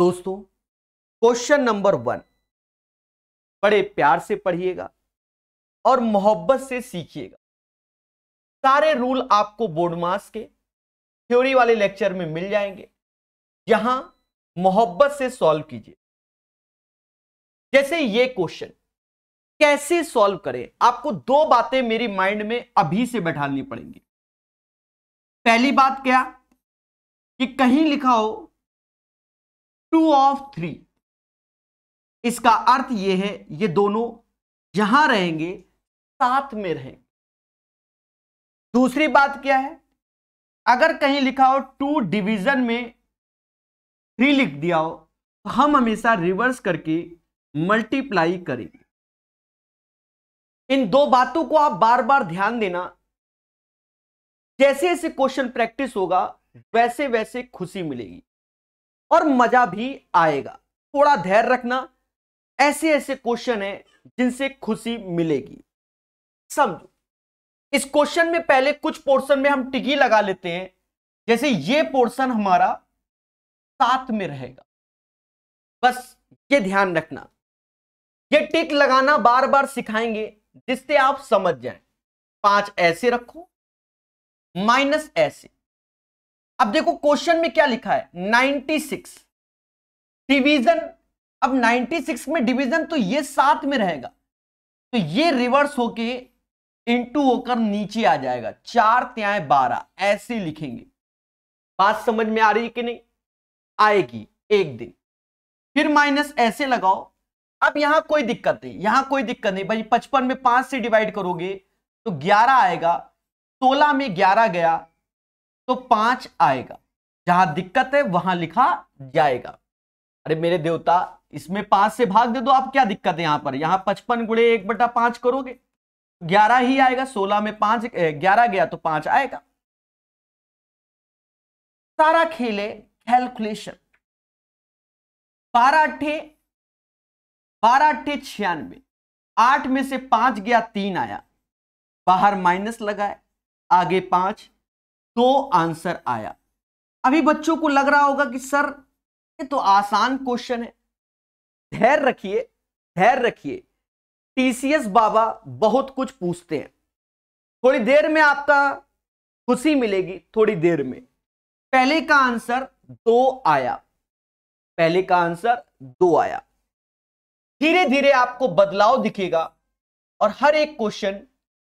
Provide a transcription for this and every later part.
दोस्तों question number one बड़े प्यार से पढ़िएगा और मोहब्बत से सीखिएगा सारे रूल आपको बोर्ड मास के थ्योरी वाले लेक्चर में मिल जाएंगे यहां मोहब्बत से सॉल्व कीजिए जैसे ये क्वेश्चन कैसे सॉल्व करें आपको दो बातें मेरी माइंड में अभी से बैठानी पड़ेंगी पहली बात क्या कि कहीं लिखा हो टू ऑफ थ्री इसका अर्थ यह है ये दोनों यहां रहेंगे साथ में रहेंगे दूसरी बात क्या है अगर कहीं लिखा हो टू डिवीजन में थ्री लिख दिया हो तो हम हमेशा रिवर्स करके मल्टीप्लाई करेंगे इन दो बातों को आप बार बार ध्यान देना जैसे जैसे क्वेश्चन प्रैक्टिस होगा वैसे वैसे खुशी मिलेगी और मजा भी आएगा थोड़ा धैर्य रखना ऐसे ऐसे क्वेश्चन है जिनसे खुशी मिलेगी समझो इस क्वेश्चन में पहले कुछ पोर्शन में हम टिकी लगा लेते हैं जैसे ये पोर्शन हमारा साथ में रहेगा बस ये ध्यान रखना ये टिक लगाना बार बार सिखाएंगे जिससे आप समझ जाए पांच ऐसे रखो माइनस ऐसे अब देखो क्वेश्चन में क्या लिखा है 96 डिवीजन अब 96 में डिवीजन तो ये सात में रहेगा तो ये रिवर्स होके इंटू होकर नीचे आ जाएगा चार त्याय बारह ऐसे लिखेंगे बात समझ में आ रही है कि नहीं आएगी एक दिन फिर माइनस ऐसे लगाओ अब यहां कोई दिक्कत नहीं यहां कोई दिक्कत नहीं भाई पचपन में पांच से डिवाइड करोगे तो ग्यारह आएगा सोलह में ग्यारह गया तो पांच आएगा जहां दिक्कत है वहां लिखा जाएगा अरे मेरे देवता इसमें पांच से भाग दे दो आप क्या दिक्कत है यहां पर यहां पचपन गुड़े एक बटा पांच करोगे ग्यारह ही आएगा सोलह में पांच ग्यारह गया तो पांच आएगा सारा खेले कैलकुलेशन बारह अट्ठे बारह अट्ठे छियानवे आठ में से पांच गया तीन आया बाहर माइनस लगाए आगे पांच तो आंसर आया अभी बच्चों को लग रहा होगा कि सर ये तो आसान क्वेश्चन है धैर्य रखिए धैर्य रखिए टीसीएस बाबा बहुत कुछ पूछते हैं थोड़ी देर में आपका खुशी मिलेगी थोड़ी देर में पहले का आंसर दो आया पहले का आंसर दो आया धीरे धीरे आपको बदलाव दिखेगा और हर एक क्वेश्चन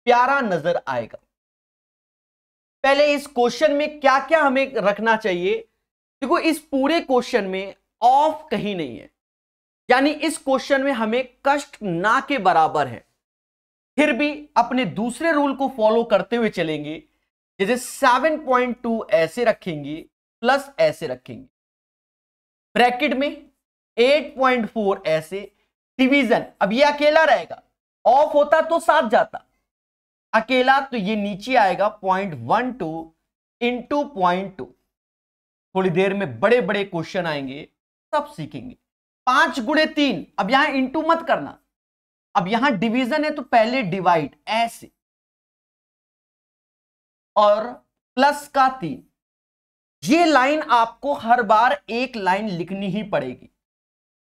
प्यारा नजर आएगा पहले इस क्वेश्चन में क्या क्या हमें रखना चाहिए देखो इस पूरे क्वेश्चन में ऑफ कहीं नहीं है यानी इस क्वेश्चन में हमें कष्ट ना के बराबर है फिर भी अपने दूसरे रूल को फॉलो करते हुए चलेंगे जैसे सेवन पॉइंट टू ऐसे रखेंगे प्लस ऐसे रखेंगे ब्रैकेट में 8.4 ऐसे डिवीजन अब ये अकेला रहेगा ऑफ होता तो साथ जाता अकेला तो ये नीचे आएगा point one two into point two थोड़ी देर में बड़े बड़े क्वेश्चन आएंगे सब सीखेंगे पांच गुड़े तीन अब यहां इंटू मत करना अब यहां डिवीजन है तो पहले डिवाइड ऐसे और प्लस का तीन ये लाइन आपको हर बार एक लाइन लिखनी ही पड़ेगी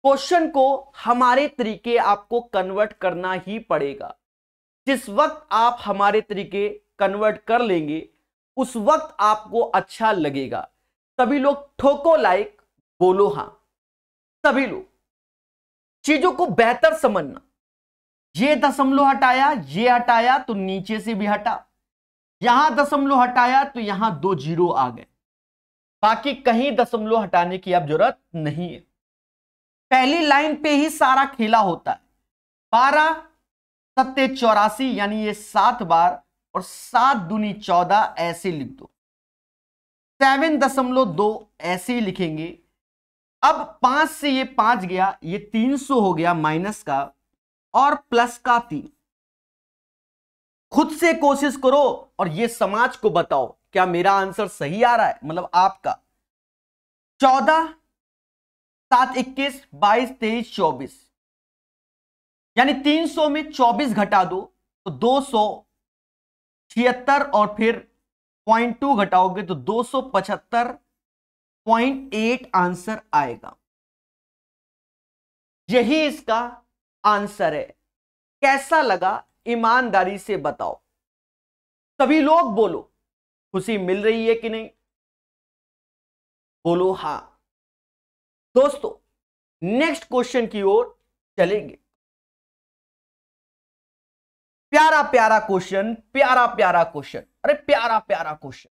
क्वेश्चन को हमारे तरीके आपको कन्वर्ट करना ही पड़ेगा जिस वक्त आप हमारे तरीके कन्वर्ट कर लेंगे उस वक्त आपको अच्छा लगेगा सभी लोग ठोको लाइक बोलो हां सभी लोग चीजों को बेहतर समझना ये दशमलव हटाया ये हटाया तो नीचे से भी हटा यहां दशमलव हटाया तो यहां दो जीरो आ गए बाकी कहीं दशमलव हटाने की अब जरूरत नहीं है पहली लाइन पे ही सारा खेला होता है बारह सत्य चौरासी यानी ये सात बार और सात दुनी चौदह ऐसे लिख दो सेवन दशमलव दो ऐसे ही लिखेंगे अब पांच से ये पांच गया ये तीन सौ हो गया माइनस का और प्लस का तीन खुद से कोशिश करो और ये समाज को बताओ क्या मेरा आंसर सही आ रहा है मतलब आपका चौदह सात इक्कीस बाईस तेईस चौबीस यानी 300 में 24 घटा दो तो दो सौ छिहत्तर और फिर पॉइंट टू घटाओगे तो दो सौ पचहत्तर पॉइंट एट आंसर आएगा यही इसका आंसर है कैसा लगा ईमानदारी से बताओ सभी लोग बोलो खुशी मिल रही है कि नहीं बोलो हाँ दोस्तों नेक्स्ट क्वेश्चन की ओर चलेंगे प्यारा प्यारा क्वेश्चन प्यारा प्यारा क्वेश्चन अरे प्यारा प्यारा क्वेश्चन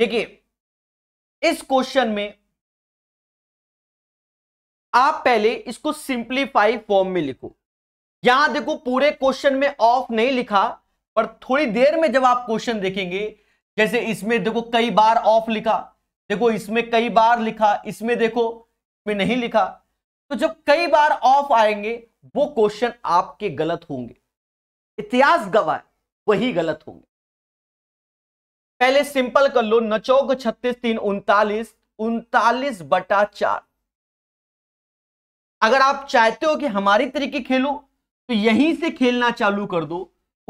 देखिए इस क्वेश्चन में आप पहले इसको सिंप्लीफाई फॉर्म में लिखो यहां देखो पूरे क्वेश्चन में ऑफ नहीं लिखा पर थोड़ी देर में जब आप क्वेश्चन देखेंगे जैसे इसमें देखो कई बार ऑफ लिखा देखो इसमें कई बार लिखा इसमें देखो इसमें नहीं लिखा तो जब कई बार ऑफ आएंगे वो क्वेश्चन आपके गलत होंगे इतिहास गवाह वही गलत होंगे पहले सिंपल कर लो नचौक छत्तीस तीन उनतालीस उनतालीस बटा चार अगर आप चाहते हो कि हमारी तरीके खेलो तो यहीं से खेलना चालू कर दो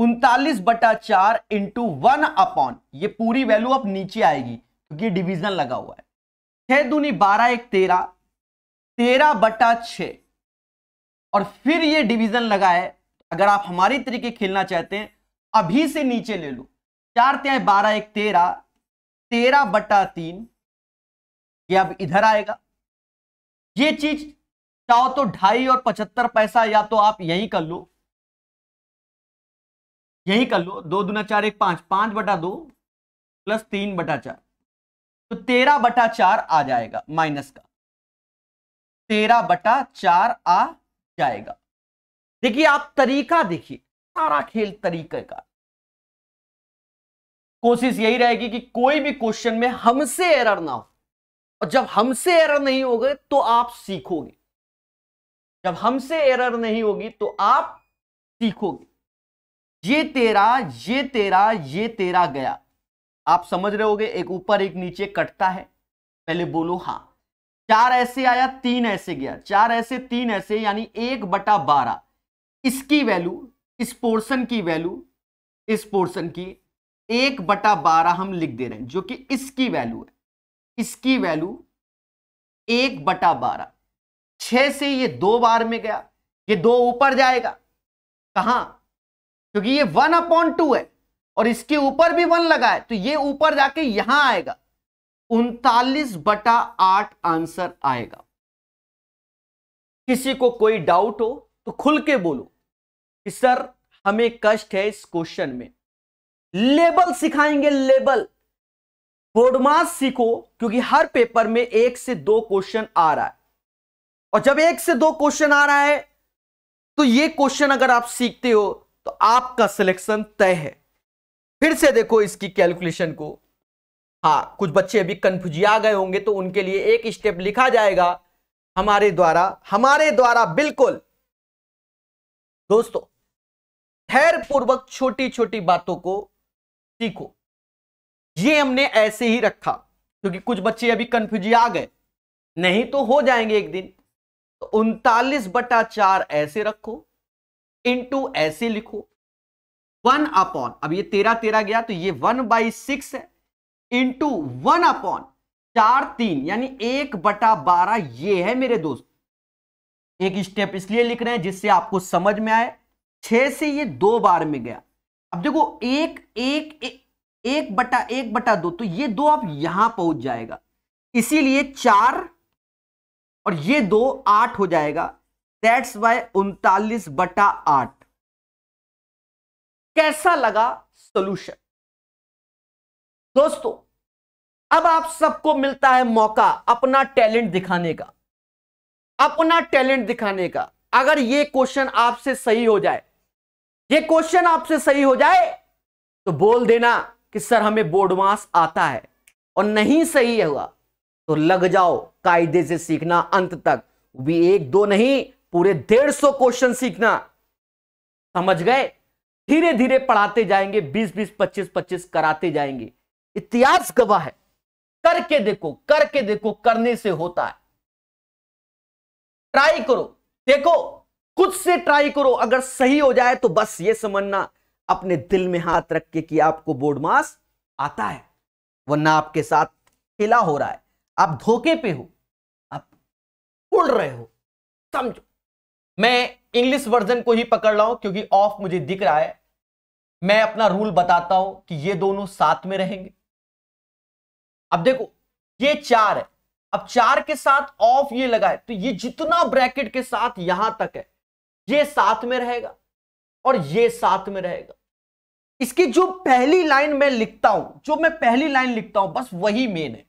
उनतालीस बटा चार इंटू वन अपॉन ये पूरी वैल्यू अब नीचे आएगी क्योंकि डिवीजन लगा हुआ है छह दूनी बारह एक तेरह तेरह बटा छ और फिर ये डिवीजन लगा है अगर आप हमारी तरीके खेलना चाहते हैं अभी से नीचे ले लो चार त्याय बारह एक तेरह तेरह बटा तीन ये अब इधर आएगा ये चीज चाहो तो ढाई और पचहत्तर पैसा या तो आप यही कर लो यही कर लो दो दुना चार एक पांच पांच बटा दो प्लस तीन बटा चार तो तेरह बटा चार आ जाएगा माइनस का तेरह बटा चार आ जाएगा देखिए आप तरीका देखिए सारा खेल तरीके का कोशिश यही रहेगी कि कोई भी क्वेश्चन में हमसे एरर ना हो और जब हमसे एरर नहीं होगे तो आप सीखोगे जब हमसे एरर नहीं होगी तो आप सीखोगे ये तेरा ये तेरा ये तेरा गया आप समझ रहे होगे एक ऊपर एक नीचे कटता है पहले बोलो हां चार ऐसे आया तीन ऐसे गया चार ऐसे तीन ऐसे यानी एक बटा बारह इसकी वैल्यू इस पोर्शन की वैल्यू इस पोर्शन की एक बटा बारह हम लिख दे रहे हैं जो कि इसकी वैल्यू है इसकी वैल्यू एक बटा बारह छ से ये दो बार में गया ये दो ऊपर जाएगा कहां क्योंकि ये वन अपॉन टू है और इसके ऊपर भी वन लगा है तो ये ऊपर जाके यहां आएगा उनतालीस बटा आठ आंसर आएगा किसी को कोई डाउट हो तो खुल के बोलो कि सर हमें कष्ट है इस क्वेश्चन में लेबल सिखाएंगे लेबल बोर्डमास सीखो क्योंकि हर पेपर में एक से दो क्वेश्चन आ रहा है और जब एक से दो क्वेश्चन आ रहा है तो ये क्वेश्चन अगर आप सीखते हो तो आपका सिलेक्शन तय है फिर से देखो इसकी कैलकुलेशन को हाँ कुछ बच्चे अभी कंफ्यूजिया गए होंगे तो उनके लिए एक स्टेप लिखा जाएगा हमारे द्वारा हमारे द्वारा बिल्कुल दोस्तों धैर्य पूर्वक छोटी छोटी बातों को सीखो ये हमने ऐसे ही रखा क्योंकि कुछ बच्चे अभी कंफ्यूज आ गए नहीं तो हो जाएंगे एक दिन तो उनतालीस बटा चार ऐसे रखो इंटू ऐसे लिखो वन अपॉन अब ये तेरह तेरह गया तो ये वन बाई सिक्स है इंटू वन अपॉन चार तीन यानी एक बटा बारह ये है मेरे दोस्त एक स्टेप इसलिए लिख रहे हैं जिससे आपको समझ में आए छह से ये दो बार में गया अब देखो एक एक एक, एक बटा एक बटा दो तो ये दो आप यहां पहुंच जाएगा इसीलिए चार और ये दो आठ हो जाएगा दैट्स वाई उनतालीस बटा आठ कैसा लगा सोल्यूशन दोस्तों अब आप सबको मिलता है मौका अपना टैलेंट दिखाने का अपना टैलेंट दिखाने का अगर ये क्वेश्चन आपसे सही हो जाए ये क्वेश्चन आपसे सही हो जाए तो बोल देना कि सर हमें बोर्डवास आता है और नहीं सही हुआ तो लग जाओ कायदे से सीखना अंत तक भी एक दो नहीं पूरे डेढ़ सौ क्वेश्चन सीखना समझ गए धीरे धीरे पढ़ाते जाएंगे बीस बीस पच्चीस पच्चीस कराते जाएंगे इतिहास गवाह है करके देखो करके देखो करने से होता है ट्राई करो देखो खुद से ट्राई करो अगर सही हो जाए तो बस ये समझना अपने दिल में हाथ रख के कि आपको बोर्ड मास आता है वरना आपके साथ खेला हो रहा है आप धोखे पे हो आप उड़ रहे हो समझो मैं इंग्लिश वर्जन को ही पकड़ रहा हूं क्योंकि ऑफ मुझे दिख रहा है मैं अपना रूल बताता हूं कि ये दोनों साथ में रहेंगे अब देखो ये चार है अब चार के साथ ऑफ ये लगाए तो ये जितना ब्रैकेट के साथ यहां तक है ये साथ में रहेगा और ये साथ में रहेगा इसकी जो पहली लाइन मैं लिखता हूं जो मैं पहली लाइन लिखता हूं बस वही मेन है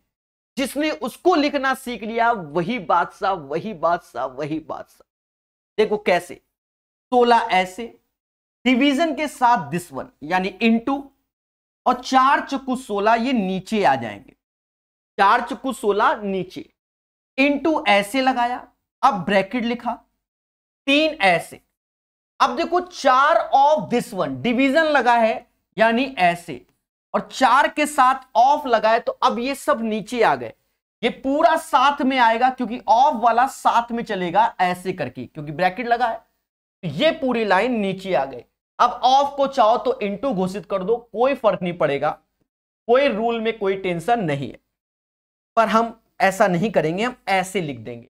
जिसने उसको लिखना सीख लिया वही बादशाह वही बादशाह वही बादशाह देखो कैसे सोलह ऐसे डिवीजन के साथ दिस वन यानी इनटू और चार चक्कू सोलह ये नीचे आ जाएंगे चार चुकू सोलह नीचे इनटू ऐसे लगाया अब ब्रैकेट लिखा तीन ऐसे अब देखो चार ऑफ दिस वन डिवीजन लगा है यानी ऐसे और चार के साथ ऑफ लगाए तो अब ये सब नीचे आ गए ये पूरा साथ में आएगा क्योंकि ऑफ वाला साथ में चलेगा ऐसे करके क्योंकि ब्रैकेट लगा है तो ये पूरी लाइन नीचे आ गए अब ऑफ को चाहो तो इनटू घोषित कर दो कोई फर्क नहीं पड़ेगा कोई रूल में कोई टेंशन नहीं है पर हम ऐसा नहीं करेंगे हम ऐसे लिख देंगे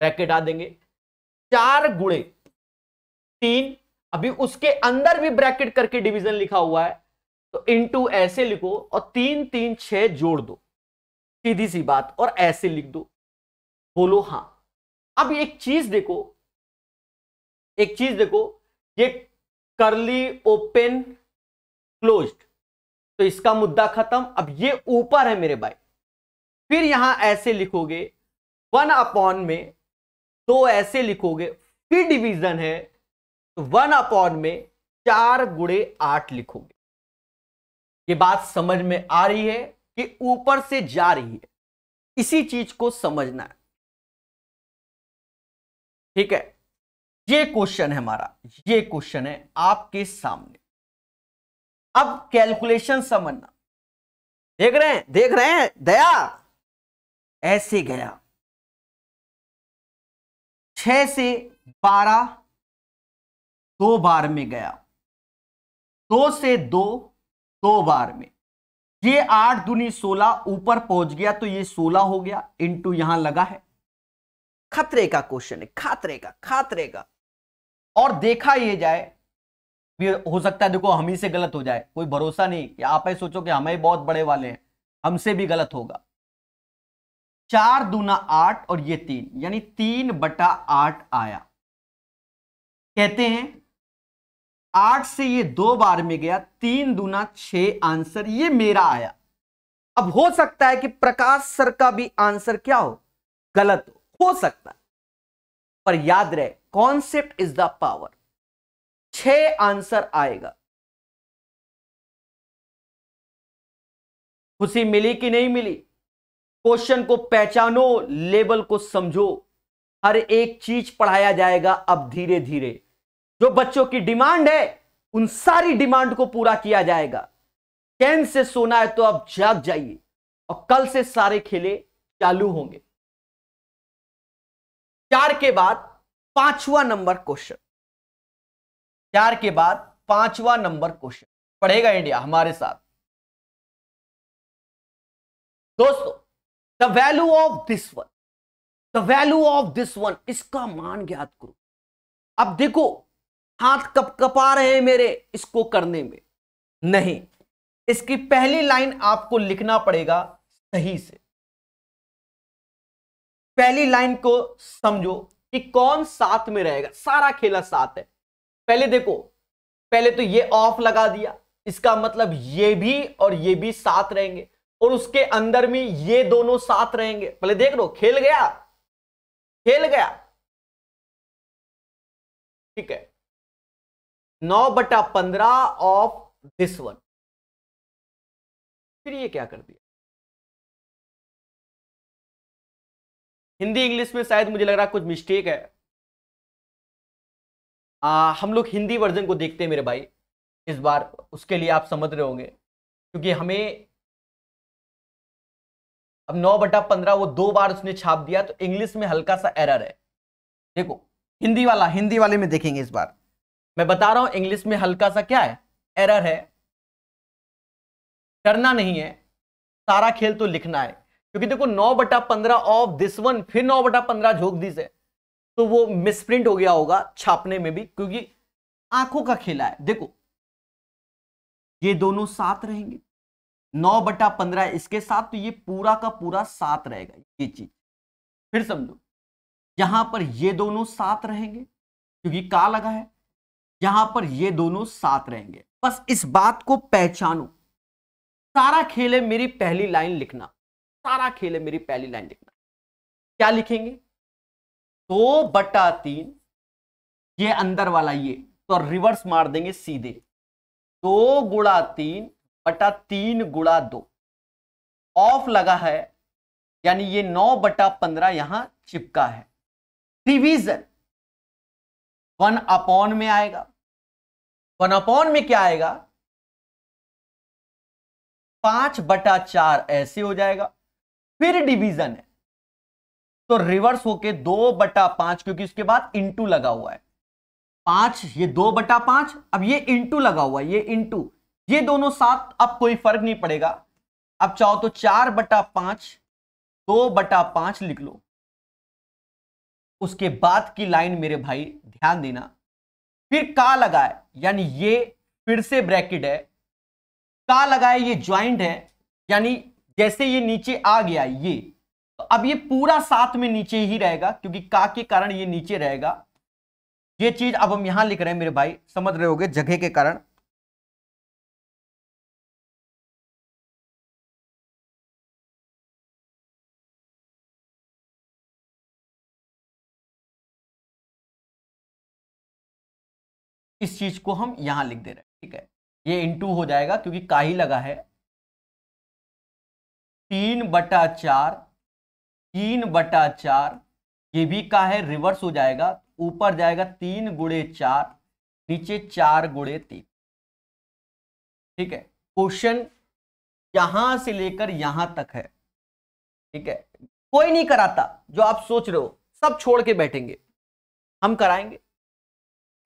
ब्रैकेट आ देंगे चार गुणे तीन अभी उसके अंदर भी ब्रैकेट करके डिवीजन लिखा हुआ है तो इनटू ऐसे लिखो और तीन तीन छह जोड़ दो सीधी सी बात और ऐसे लिख दो बोलो हां अब एक चीज देखो एक चीज देखो ये करली ओपन क्लोज्ड तो इसका मुद्दा खत्म अब ये ऊपर है मेरे भाई फिर यहां ऐसे लिखोगे वन अपॉन में दो ऐसे लिखोगे फिर डिवीजन है तो वन अपॉन में चार गुड़े आठ लिखोगे ये बात समझ में आ रही है कि ऊपर से जा रही है इसी चीज को समझना है ठीक है ये क्वेश्चन है हमारा ये क्वेश्चन है आपके सामने अब कैलकुलेशन समझना देख रहे हैं देख रहे हैं दया ऐसे गया छह से बारह दो बार में गया दो से दो दो बार में ये आठ दूनी सोलह ऊपर पहुंच गया तो ये सोलह हो गया टू यहां लगा है खतरे का क्वेश्चन है खतरे का खतरे का और देखा ये जाए हो सकता है देखो हम ही से गलत हो जाए कोई भरोसा नहीं कि आप ही सोचो कि हम ही बहुत बड़े वाले हैं हमसे भी गलत होगा चार दूना आठ और ये तीन यानी तीन बटा आठ आया कहते हैं आठ से ये दो बार में गया तीन दूना छ आंसर ये मेरा आया अब हो सकता है कि प्रकाश सर का भी आंसर क्या हो गलत हो हो सकता है पर याद रहे कॉन्सेप्ट इज द पावर छ आंसर आएगा खुशी मिली कि नहीं मिली क्वेश्चन को पहचानो लेवल को समझो हर एक चीज पढ़ाया जाएगा अब धीरे धीरे जो बच्चों की डिमांड है उन सारी डिमांड को पूरा किया जाएगा कैन से सोना है तो अब जाग जाइए और कल से सारे खेले चालू होंगे चार के बाद पांचवा नंबर क्वेश्चन चार के बाद पांचवा नंबर क्वेश्चन पढ़ेगा इंडिया हमारे साथ दोस्तों the value of this one the value of this one इसका मान ज्ञात करो अब देखो हाथ कप कपा रहे हैं मेरे इसको करने में नहीं इसकी पहली लाइन आपको लिखना पड़ेगा सही से पहली लाइन को समझो कि कौन साथ में रहेगा सारा खेला साथ है पहले देखो पहले तो ये ऑफ लगा दिया इसका मतलब ये भी और ये भी साथ रहेंगे और उसके अंदर में ये दोनों साथ रहेंगे पहले देख लो खेल गया खेल गया ठीक है नौ बटा पंद्रह ऑफ दिस वन फिर ये क्या कर दिया हिंदी इंग्लिश में शायद मुझे लग रहा कुछ मिस्टेक है आ, हम लोग हिंदी वर्जन को देखते हैं मेरे भाई इस बार उसके लिए आप समझ रहे होंगे क्योंकि हमें अब नौ बटा पंद्रह वो दो बार उसने छाप दिया तो इंग्लिश में हल्का सा एरर है देखो हिंदी वाला हिंदी वाले में देखेंगे इस बार मैं बता रहा हूं इंग्लिश में हल्का सा क्या है एरर है करना नहीं है सारा खेल तो लिखना है क्योंकि देखो नौ बटा पंद्रह ऑफ दिस वन फिर नौ बटा पंद्रह झोंक दी से तो वो मिसप्रिंट हो गया होगा छापने में भी क्योंकि आंखों का खेला है देखो ये दोनों साथ रहेंगे नौ बटा पंद्रह इसके साथ तो ये पूरा का पूरा सात रहेगा ये चीज फिर समझो यहां पर ये दोनों सात रहेंगे क्योंकि का लगा है यहां पर ये दोनों सात रहेंगे बस इस बात को पहचानो सारा खेल है मेरी पहली लाइन लिखना सारा खेल है मेरी पहली लाइन लिखना क्या लिखेंगे दो तो बटा तीन ये अंदर वाला ये तो रिवर्स मार देंगे सीधे दो तो गुड़ा तीन बटा तीन गुड़ा दो ऑफ लगा है यानी ये नौ बटा पंद्रह यहां चिपका है डिवीजन वन अपॉन में आएगा वन अपॉन में क्या आएगा पांच बटा चार ऐसे हो जाएगा फिर डिवीजन है तो रिवर्स होके दो बटा पांच क्योंकि उसके बाद इंटू लगा हुआ है पांच ये दो बटा पांच अब ये इंटू लगा हुआ है ये इंटू ये दोनों साथ अब कोई फर्क नहीं पड़ेगा अब चाहो तो चार बटा पांच दो बटा पांच लिख लो उसके बाद की लाइन मेरे भाई ध्यान देना फिर का लगाए यानी ये फिर से ब्रैकेट है का लगाए ये ज्वाइंट है यानी जैसे ये नीचे आ गया ये तो अब ये पूरा साथ में नीचे ही रहेगा क्योंकि का के कारण ये नीचे रहेगा ये चीज अब हम यहां लिख रहे हैं मेरे भाई समझ रहे होगे जगह के कारण इस चीज को हम यहां लिख दे रहे हैं ठीक है ये टू हो जाएगा क्योंकि का ही लगा है तीन बटा चार तीन बटा चार ये भी का है रिवर्स हो जाएगा ऊपर जाएगा तीन गुड़े चार नीचे चार गुड़े तीन ठीक है क्वेश्चन यहां से लेकर यहां तक है ठीक है कोई नहीं कराता जो आप सोच रहे हो सब छोड़ के बैठेंगे हम कराएंगे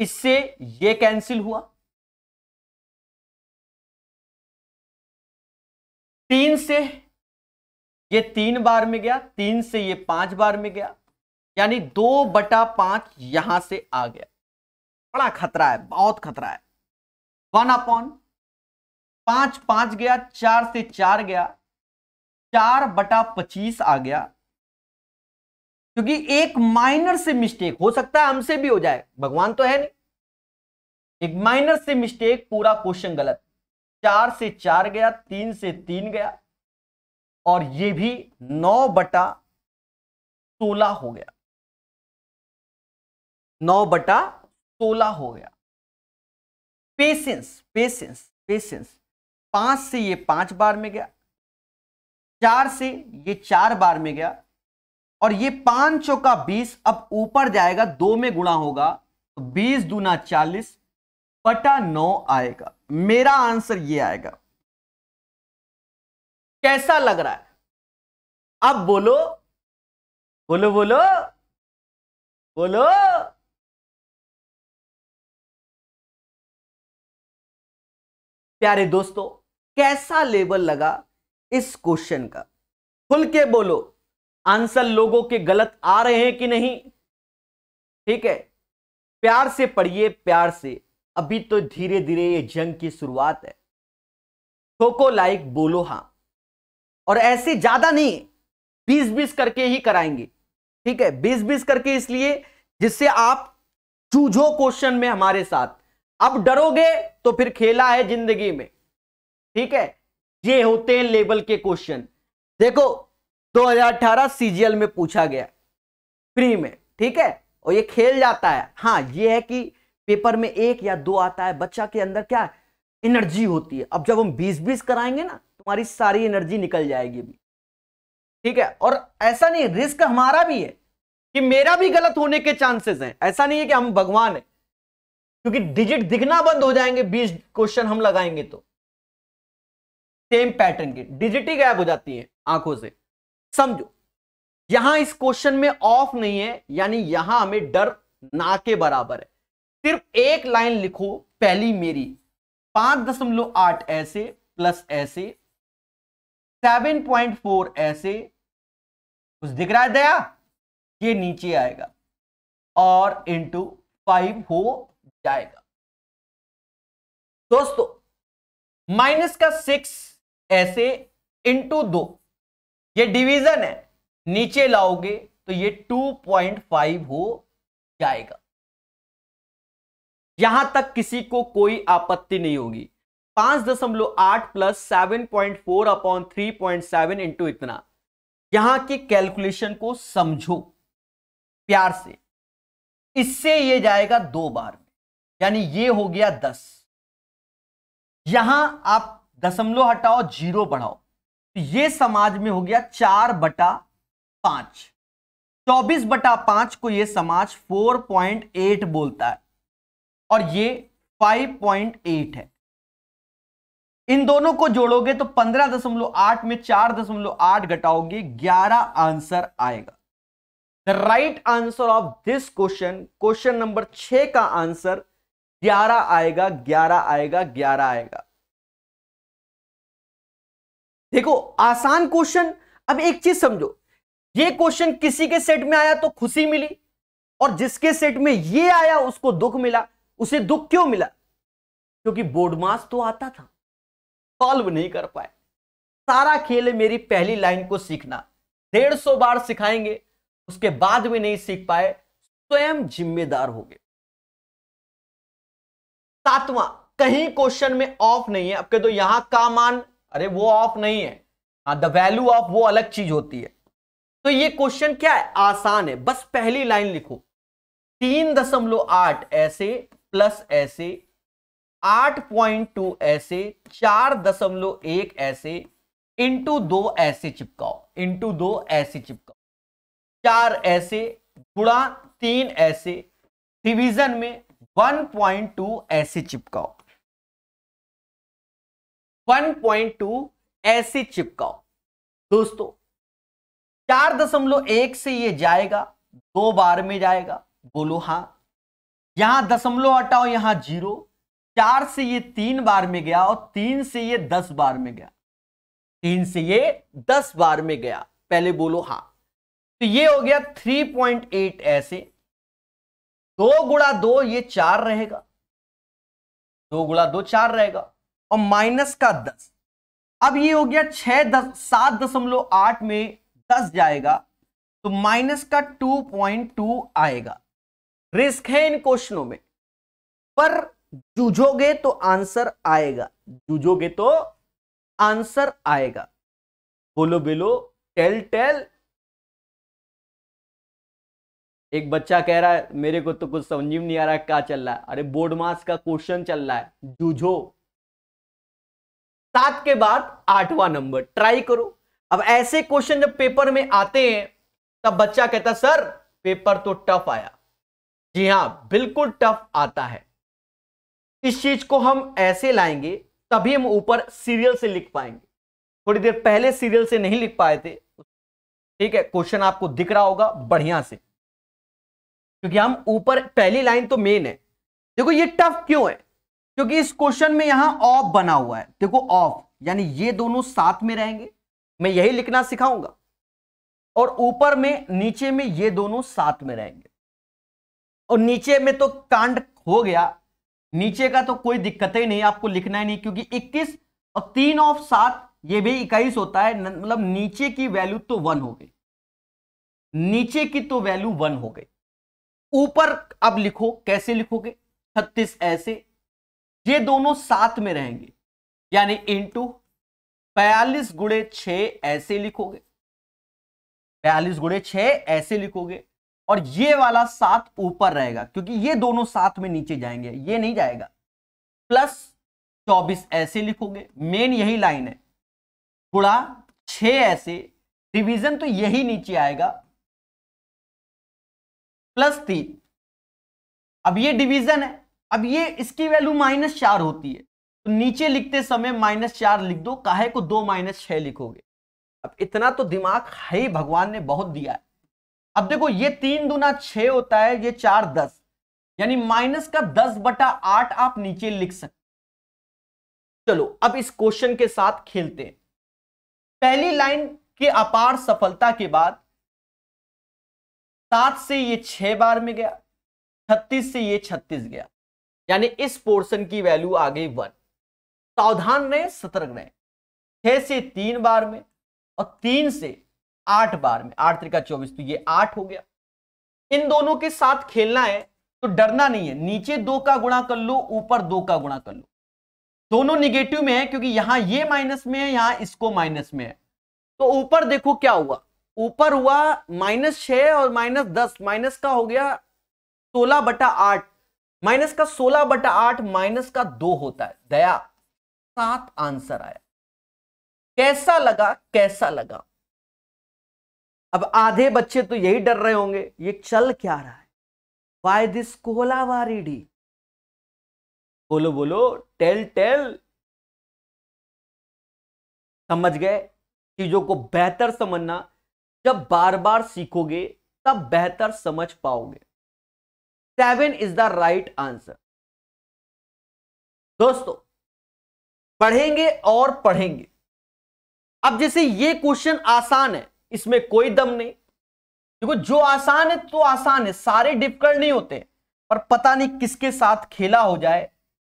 इससे ये कैंसिल हुआ तीन से ये तीन बार में गया तीन से ये पांच बार में गया यानी दो बटा पांच यहां से आ गया बड़ा खतरा है बहुत खतरा है वन अपॉन पांच पांच गया चार से चार गया चार बटा पच्चीस आ गया क्योंकि एक माइनर से मिस्टेक हो सकता है हमसे भी हो जाए भगवान तो है नहीं एक माइनर से मिस्टेक पूरा क्वेश्चन गलत चार से चार गया तीन से तीन गया और ये भी नौ बटा सोलह हो गया नौ बटा सोलह हो गया पेशेंस पेशेंस पेशेंस पांच से ये पांच बार में गया चार से ये चार बार में गया और ये पांच चौका बीस अब ऊपर जाएगा दो में गुणा होगा तो बीस दूना चालीस पटा नौ आएगा मेरा आंसर ये आएगा कैसा लग रहा है अब बोलो बोलो बोलो बोलो प्यारे दोस्तों कैसा लेवल लगा इस क्वेश्चन का खुल के बोलो आंसर लोगों के गलत आ रहे हैं कि नहीं ठीक है प्यार से पढ़िए प्यार से अभी तो धीरे धीरे ये जंग की शुरुआत है ठोको लाइक बोलो हां और ऐसे ज्यादा नहीं बीस बीस करके ही कराएंगे ठीक है बीस बीस करके इसलिए जिससे आप चूझो क्वेश्चन में हमारे साथ अब डरोगे तो फिर खेला है जिंदगी में ठीक है ये होते हैं लेवल के क्वेश्चन देखो 2018 सीजीएल में पूछा गया फ्री में ठीक है और ये खेल जाता है हाँ ये है कि पेपर में एक या दो आता है बच्चा के अंदर क्या एनर्जी होती है अब जब हम बीस बीस कराएंगे ना तुम्हारी सारी एनर्जी निकल जाएगी अभी ठीक है और ऐसा नहीं रिस्क हमारा भी है कि मेरा भी गलत होने के चांसेस हैं ऐसा नहीं है कि हम भगवान हैं क्योंकि डिजिट दिखना बंद हो जाएंगे बीस क्वेश्चन हम लगाएंगे तो सेम पैटर्न की डिजिट ही गायब हो जाती है आंखों से समझो यहां इस क्वेश्चन में ऑफ नहीं है यानी यहां हमें डर ना के बराबर है सिर्फ एक लाइन लिखो पहली मेरी पांच दशमलव आठ ऐसे प्लस ऐसे सेवन पॉइंट फोर ऐसे कुछ दिख रहा है दया ये नीचे आएगा और इंटू फाइव हो जाएगा दोस्तों माइनस का सिक्स ऐसे इंटू दो ये डिवीजन है नीचे लाओगे तो ये 2.5 हो जाएगा यहां तक किसी को कोई आपत्ति नहीं होगी पांच दशमलव आठ plus seven point four upon three point seven into इतना यहां की कैलकुलेशन को समझो प्यार से इससे ये जाएगा दो बार में यानी ये हो गया दस यहां आप दशमलव हटाओ जीरो बढ़ाओ तो ये समाज में हो गया चार बटा पांच चौबीस बटा पांच को ये समाज 4.8 बोलता है और ये 5.8 है इन दोनों को जोड़ोगे तो पंद्रह दशमलव आठ में चार दशमलव आठ घटाओगे ग्यारह आंसर आएगा the right answer of this question question number छह का आंसर ग्यारह आएगा ग्यारह आएगा ग्यारह आएगा देखो आसान क्वेश्चन अब एक चीज समझो ये क्वेश्चन किसी के सेट में आया तो खुशी मिली और जिसके सेट में ये आया उसको दुख मिला उसे दुख क्यों मिला क्योंकि बोर्ड मास तो आता था सॉल्व नहीं कर पाए सारा खेल है मेरी पहली लाइन को सीखना डेढ़ सौ बार सिखाएंगे उसके बाद भी नहीं सीख पाए स्वयं जिम्मेदार हो गए सातवां कहीं क्वेश्चन में ऑफ नहीं है अब कह दो यहां का मान अरे वो ऑफ नहीं है हाँ द वैल्यू ऑफ वो अलग चीज होती है तो ये क्वेश्चन क्या है आसान है बस पहली लाइन लिखो तीन दशमलव आठ ऐसे प्लस ऐसे आठ पॉइंट टू ऐसे चार दशमलव एक ऐसे इंटू दो ऐसे चिपकाओ इंटू दो ऐसे चिपकाओ चार ऐसे गुणा तीन ऐसे डिवीजन में वन पॉइंट टू ऐसे चिपकाओ 1.2 ऐसे चिपकाओ दोस्तों चार दशमलव एक से ये जाएगा दो बार में जाएगा बोलो हां यहां दशमलव हटाओ यहां जीरो चार से ये तीन बार में गया और तीन से ये दस बार में गया तीन से ये दस बार में गया पहले बोलो हां तो ये हो गया थ्री पॉइंट एट ऐसे दो गुड़ा दो ये चार रहेगा दो गुड़ा दो चार रहेगा और माइनस का दस अब ये हो गया छह दस सात दशमलव आठ में दस जाएगा तो माइनस का टू पॉइंट टू आएगा रिस्क है इन क्वेश्चनों में पर जूझोगे तो आंसर आएगा जूझोगे तो आंसर आएगा बोलो बेलो टेल टेल एक बच्चा कह रहा है मेरे को तो कुछ समझ में नहीं आ रहा क्या चल रहा है अरे बोर्ड मास का क्वेश्चन चल रहा है जूझो सात के बाद आठवां नंबर ट्राई करो अब ऐसे क्वेश्चन जब पेपर में आते हैं तब बच्चा कहता सर पेपर तो टफ आया जी हाँ बिल्कुल टफ आता है इस चीज को हम ऐसे लाएंगे तभी हम ऊपर सीरियल से लिख पाएंगे थोड़ी देर पहले सीरियल से नहीं लिख पाए थे ठीक है क्वेश्चन आपको दिख रहा होगा बढ़िया से क्योंकि हम ऊपर पहली लाइन तो मेन है देखो ये टफ क्यों है क्योंकि इस क्वेश्चन में यहां ऑफ बना हुआ है देखो ऑफ यानी ये दोनों साथ में रहेंगे मैं यही लिखना सिखाऊंगा और ऊपर में नीचे में ये दोनों साथ में रहेंगे और नीचे में तो कांड हो गया नीचे का तो कोई दिक्कत ही नहीं आपको लिखना ही नहीं क्योंकि 21 और तीन ऑफ सात ये भी इक्कीस होता है मतलब नीचे की वैल्यू तो वन हो गई नीचे की तो वैल्यू वन हो गई ऊपर अब लिखो कैसे लिखोगे छत्तीस ऐसे ये दोनों साथ में रहेंगे यानी इंटू बयालीस गुड़े छ ऐसे लिखोगे बयालीस गुड़े छ ऐसे लिखोगे और ये वाला सात ऊपर रहेगा क्योंकि ये दोनों साथ में नीचे जाएंगे ये नहीं जाएगा प्लस चौबीस ऐसे लिखोगे मेन यही लाइन है गुड़ा छ ऐसे डिवीजन तो यही नीचे आएगा प्लस तीन अब ये डिवीजन है अब ये इसकी वैल्यू माइनस चार होती है तो नीचे लिखते समय माइनस चार लिख दो काहे को दो माइनस छह लिखोगे अब इतना तो दिमाग है ही भगवान ने बहुत दिया है अब देखो ये तीन दुना छ होता है ये चार दस यानी माइनस का दस बटा आठ आप नीचे लिख सकते चलो अब इस क्वेश्चन के साथ खेलते हैं पहली लाइन के अपार सफलता के बाद सात से ये छह बार में गया छत्तीस से ये छत्तीस गया यानी इस पोर्शन की वैल्यू आ गई वन सावधान रहे सतर्क रहे छह से तीन बार में और तीन से आठ बार में आठ त्रिका चौबीस तो ये आठ हो गया इन दोनों के साथ खेलना है तो डरना नहीं है नीचे दो का गुणा कर लो ऊपर दो का गुणा कर लो दोनों निगेटिव में है क्योंकि यहां ये माइनस में है यहां इसको माइनस में है तो ऊपर देखो क्या हुआ ऊपर हुआ माइनस छह और माइनस दस माइनस का हो गया सोलह बटा आठ माइनस का सोलह बटा आठ माइनस का दो होता है दया सात आंसर आया कैसा लगा कैसा लगा अब आधे बच्चे तो यही डर रहे होंगे ये चल क्या रहा है वाई दिस कोलावारी डी बोलो बोलो टेल टेल समझ गए चीजों को बेहतर समझना जब बार बार सीखोगे तब बेहतर समझ पाओगे seven is the right answer दोस्तों पढ़ेंगे और पढ़ेंगे अब जैसे ये क्वेश्चन आसान है इसमें कोई दम नहीं देखो जो आसान है तो आसान है सारे डिफिकल्ट नहीं होते पर पता नहीं किसके साथ खेला हो जाए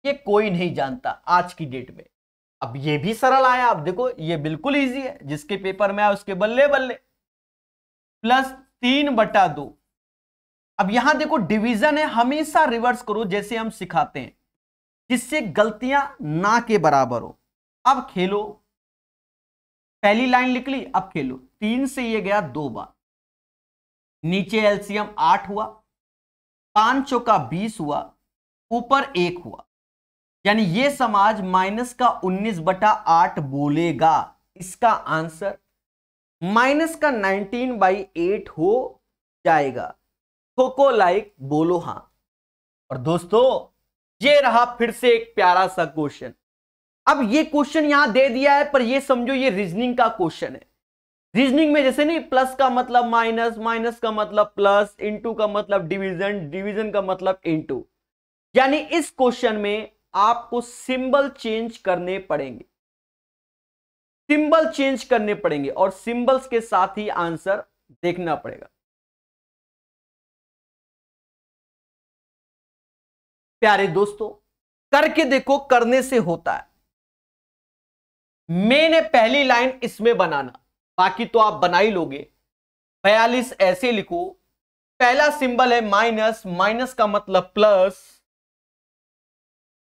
ये कोई नहीं जानता आज की डेट में अब ये भी सरल आया आप देखो ये बिल्कुल इजी है जिसके पेपर में आया उसके बल्ले बल्ले प्लस तीन बटा दो अब यहां देखो डिवीजन है हमेशा रिवर्स करो जैसे हम सिखाते हैं जिससे गलतियां ना के बराबर हो अब खेलो पहली लाइन लिख ली अब खेलो तीन से ये गया दो बार नीचे एलसीएम आठ हुआ पांच का बीस हुआ ऊपर एक हुआ यानी ये समाज माइनस का उन्नीस बटा आठ बोलेगा इसका आंसर माइनस का नाइनटीन बाई एट हो जाएगा कोको लाइक बोलो हां और दोस्तों ये रहा फिर से एक प्यारा सा क्वेश्चन अब ये क्वेश्चन यहां दे दिया है पर ये समझो ये रीजनिंग का क्वेश्चन है रीजनिंग में जैसे नहीं प्लस का मतलब माइनस माइनस का मतलब प्लस इनटू का मतलब डिवीजन डिवीजन का मतलब इनटू यानी इस क्वेश्चन में आपको सिंबल चेंज करने पड़ेंगे सिंबल चेंज करने पड़ेंगे और सिंबल्स के साथ ही आंसर देखना पड़ेगा प्यारे दोस्तों करके देखो करने से होता है मैंने पहली लाइन इसमें बनाना बाकी तो आप बना ही लोगे बयालीस ऐसे लिखो पहला सिंबल है माइनस माइनस का मतलब प्लस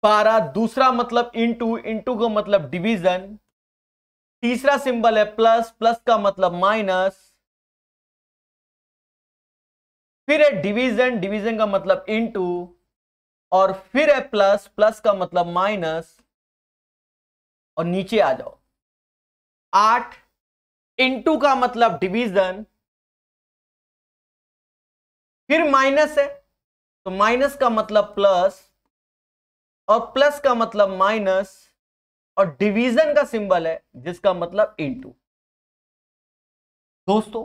बारह दूसरा मतलब इंटू इनटू का मतलब डिवीजन तीसरा सिंबल है प्लस प्लस का मतलब माइनस फिर है डिवीजन डिवीजन का मतलब इंटू और फिर है प्लस प्लस का मतलब माइनस और नीचे आ जाओ आठ इंटू का मतलब डिवीजन फिर माइनस है तो माइनस का मतलब प्लस और प्लस का मतलब माइनस और डिवीजन का सिंबल है जिसका मतलब इंटू दोस्तों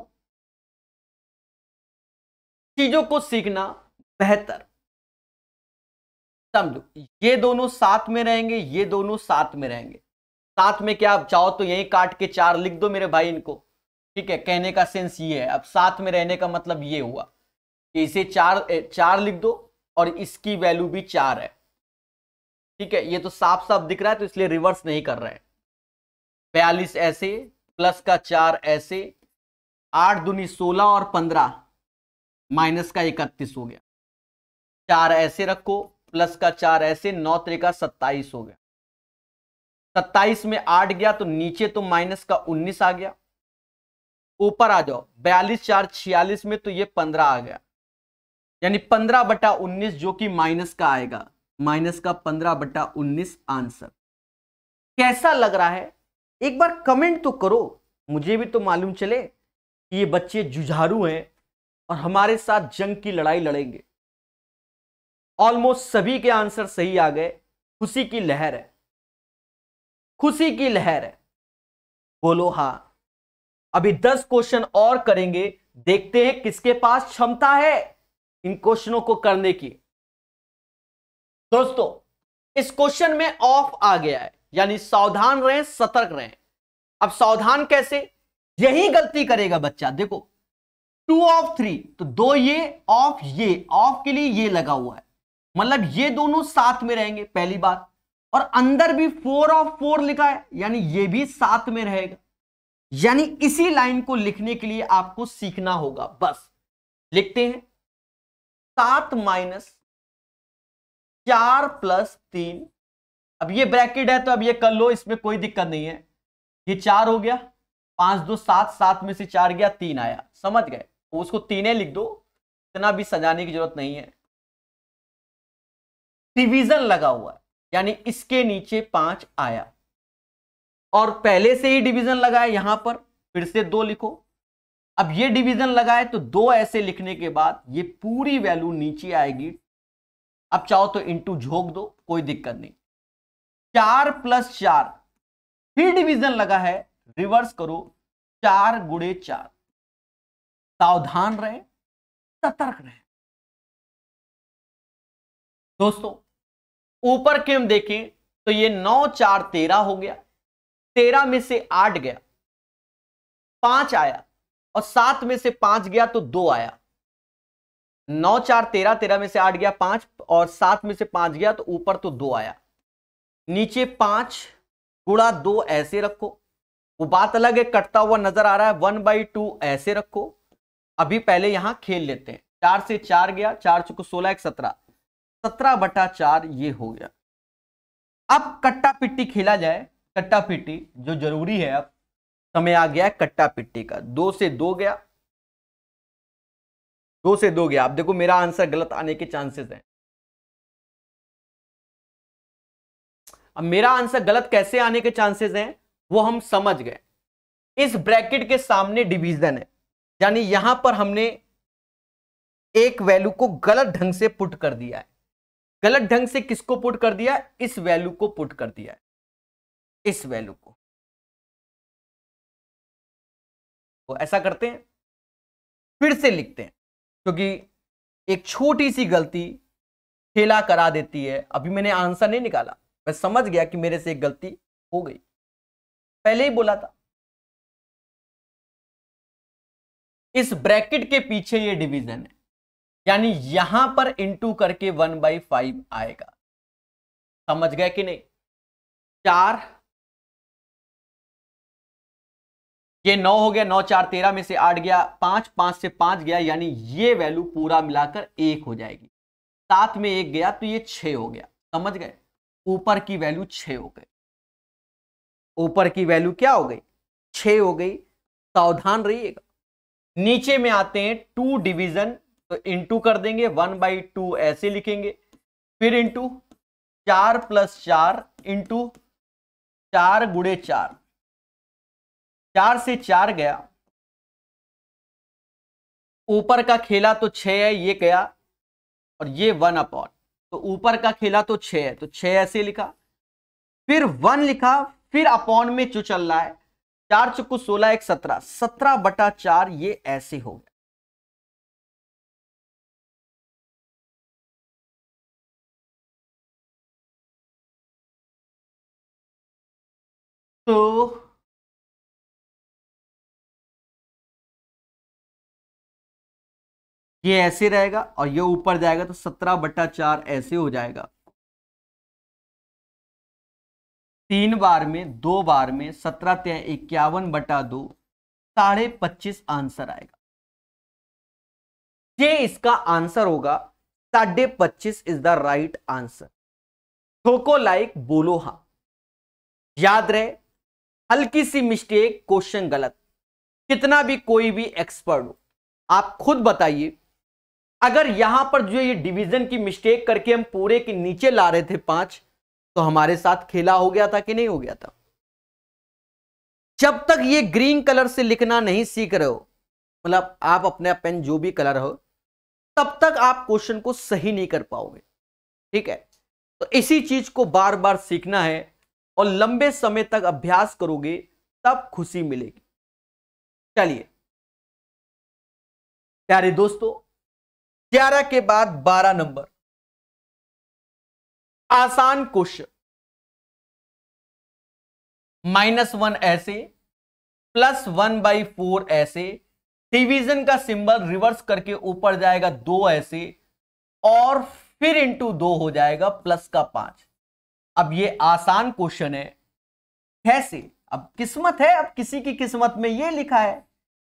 चीजों को सीखना बेहतर समझो ये दोनों साथ में रहेंगे ये दोनों साथ में रहेंगे साथ में क्या आप चाहो तो यही काट के चार लिख दो मेरे भाई इनको ठीक है कहने का सेंस ये है अब साथ में रहने का मतलब ये हुआ कि इसे चार चार लिख दो और इसकी वैल्यू भी चार है ठीक है ये तो साफ साफ दिख रहा है तो इसलिए रिवर्स नहीं कर रहे हैं बयालीस ऐसे प्लस का चार ऐसे आठ दुनी सोलह और पंद्रह माइनस का इकतीस हो गया चार ऐसे रखो प्लस का चार ऐसे नौ त्रिका सत्ताईस हो गया सत्ताईस में आठ गया तो नीचे तो माइनस का उन्नीस आ गया ऊपर आ जाओ बयालीस चार छियालीस में तो ये पंद्रह आ गया यानी पंद्रह बटा उन्नीस जो कि माइनस का आएगा माइनस का पंद्रह बटा उन्नीस आंसर कैसा लग रहा है एक बार कमेंट तो करो मुझे भी तो मालूम चले कि ये बच्चे जुझारू हैं और हमारे साथ जंग की लड़ाई लड़ेंगे ऑलमोस्ट सभी के आंसर सही आ गए खुशी की लहर है खुशी की लहर है बोलो हा अभी दस क्वेश्चन और करेंगे देखते हैं किसके पास क्षमता है इन क्वेश्चनों को करने की दोस्तों इस क्वेश्चन में ऑफ आ गया है यानी सावधान रहें सतर्क रहें अब सावधान कैसे यही गलती करेगा बच्चा देखो टू ऑफ थ्री तो दो ये ऑफ ये ऑफ के लिए ये लगा हुआ है मतलब ये दोनों साथ में रहेंगे पहली बात और अंदर भी फोर ऑफ फोर लिखा है यानी ये भी साथ में रहेगा यानी इसी लाइन को लिखने के लिए आपको सीखना होगा बस लिखते हैं सात माइनस चार प्लस तीन अब ये ब्रैकेट है तो अब ये कर लो इसमें कोई दिक्कत नहीं है ये चार हो गया पांच दो सात सात में से चार गया तीन आया समझ गए तो उसको तीन लिख दो इतना भी सजाने की जरूरत नहीं है डिवीजन लगा हुआ है यानी इसके नीचे पांच आया और पहले से ही डिवीजन लगाए यहां पर फिर से दो लिखो अब ये डिवीजन लगाए तो दो ऐसे लिखने के बाद ये पूरी वैल्यू नीचे आएगी अब चाहो तो इंटू झोंक दो कोई दिक्कत नहीं चार प्लस चार फिर डिवीजन लगा है रिवर्स करो चार गुड़े चार सावधान रहे सतर्क रहे दोस्तों ऊपर के हम देखें तो ये नौ चार तेरह हो गया तेरह में से आठ गया पांच आया और सात में से पांच गया तो दो आया नौ चार तेरह तेरह में से आठ गया पांच और सात में से पांच गया तो ऊपर तो दो आया नीचे पांच गुड़ा दो ऐसे रखो वो बात अलग है कटता हुआ नजर आ रहा है वन बाई टू ऐसे रखो अभी पहले यहां खेल लेते हैं चार से चार गया चार चुको सोलह एक सत्रह सत्रह बटा चार ये हो गया अब कट्टा पिट्टी खेला जाए कट्टा पिट्टी जो जरूरी है अब समय आ गया है कट्टा पिट्टी का दो से दो गया दो से दो गया आप देखो मेरा आंसर गलत आने के चांसेस हैं अब मेरा आंसर गलत कैसे आने के चांसेस हैं वो हम समझ गए इस ब्रैकेट के सामने डिवीजन है यानी यहां पर हमने एक वैल्यू को गलत ढंग से पुट कर दिया है गलत ढंग से किसको पुट कर दिया इस वैल्यू को पुट कर दिया इस वैल्यू को तो ऐसा करते हैं फिर से लिखते हैं क्योंकि एक छोटी सी गलती ठेला करा देती है अभी मैंने आंसर नहीं निकाला मैं समझ गया कि मेरे से एक गलती हो गई पहले ही बोला था इस ब्रैकेट के पीछे ये डिवीजन है यानी यहां पर इंटू करके वन बाई फाइव आएगा समझ गए कि नहीं चार ये नौ हो गया नौ चार तेरह में से आठ गया पांच पांच से पांच गया यानी ये वैल्यू पूरा मिलाकर एक हो जाएगी सात में एक गया तो ये छ हो गया समझ गए ऊपर की वैल्यू छ हो गई ऊपर की वैल्यू क्या हो गई छ हो गई सावधान रहिएगा नीचे में आते हैं टू डिवीजन तो इंटू कर देंगे वन बाई टू ऐसे लिखेंगे फिर इंटू चार प्लस चार इंटू चार गुड़े चार चार से चार गया ऊपर का खेला तो छ है ये गया और ये वन अपॉन तो ऊपर का खेला तो छ है तो छ ऐसे लिखा फिर वन लिखा फिर अपॉन में जो चल रहा है चार चुक्कू सोलह एक सत्रह सत्रह बटा चार ये ऐसे हो गया तो ये ऐसे रहेगा और ये ऊपर जाएगा तो सत्रह बट्टा चार ऐसे हो जाएगा तीन बार में दो बार में सत्रह तय इक्यावन बटा दो साढ़े पच्चीस आंसर आएगा ये इसका आंसर होगा साढ़े पच्चीस इज द राइट आंसर ठोको लाइक बोलो हाँ याद रहे हल्की सी मिस्टेक क्वेश्चन गलत कितना भी कोई भी एक्सपर्ट हो आप खुद बताइए अगर यहां पर जो ये डिवीजन की मिस्टेक करके हम पूरे के नीचे ला रहे थे पांच तो हमारे साथ खेला हो गया था कि नहीं हो गया था जब तक ये ग्रीन कलर से लिखना नहीं सीख रहे हो मतलब आप अपने पेन जो भी कलर हो तब तक आप क्वेश्चन को सही नहीं कर पाओगे ठीक है तो इसी चीज को बार बार सीखना है और लंबे समय तक अभ्यास करोगे तब खुशी मिलेगी चलिए प्यारे दोस्तों ग्यारह के बाद बारह नंबर आसान क्वेश्चन माइनस वन ऐसे प्लस वन बाई फोर ऐसे डिवीजन का सिंबल रिवर्स करके ऊपर जाएगा दो ऐसे और फिर इंटू दो हो जाएगा प्लस का पांच अब ये आसान क्वेश्चन है कैसे अब किस्मत है अब किसी की किस्मत में ये लिखा है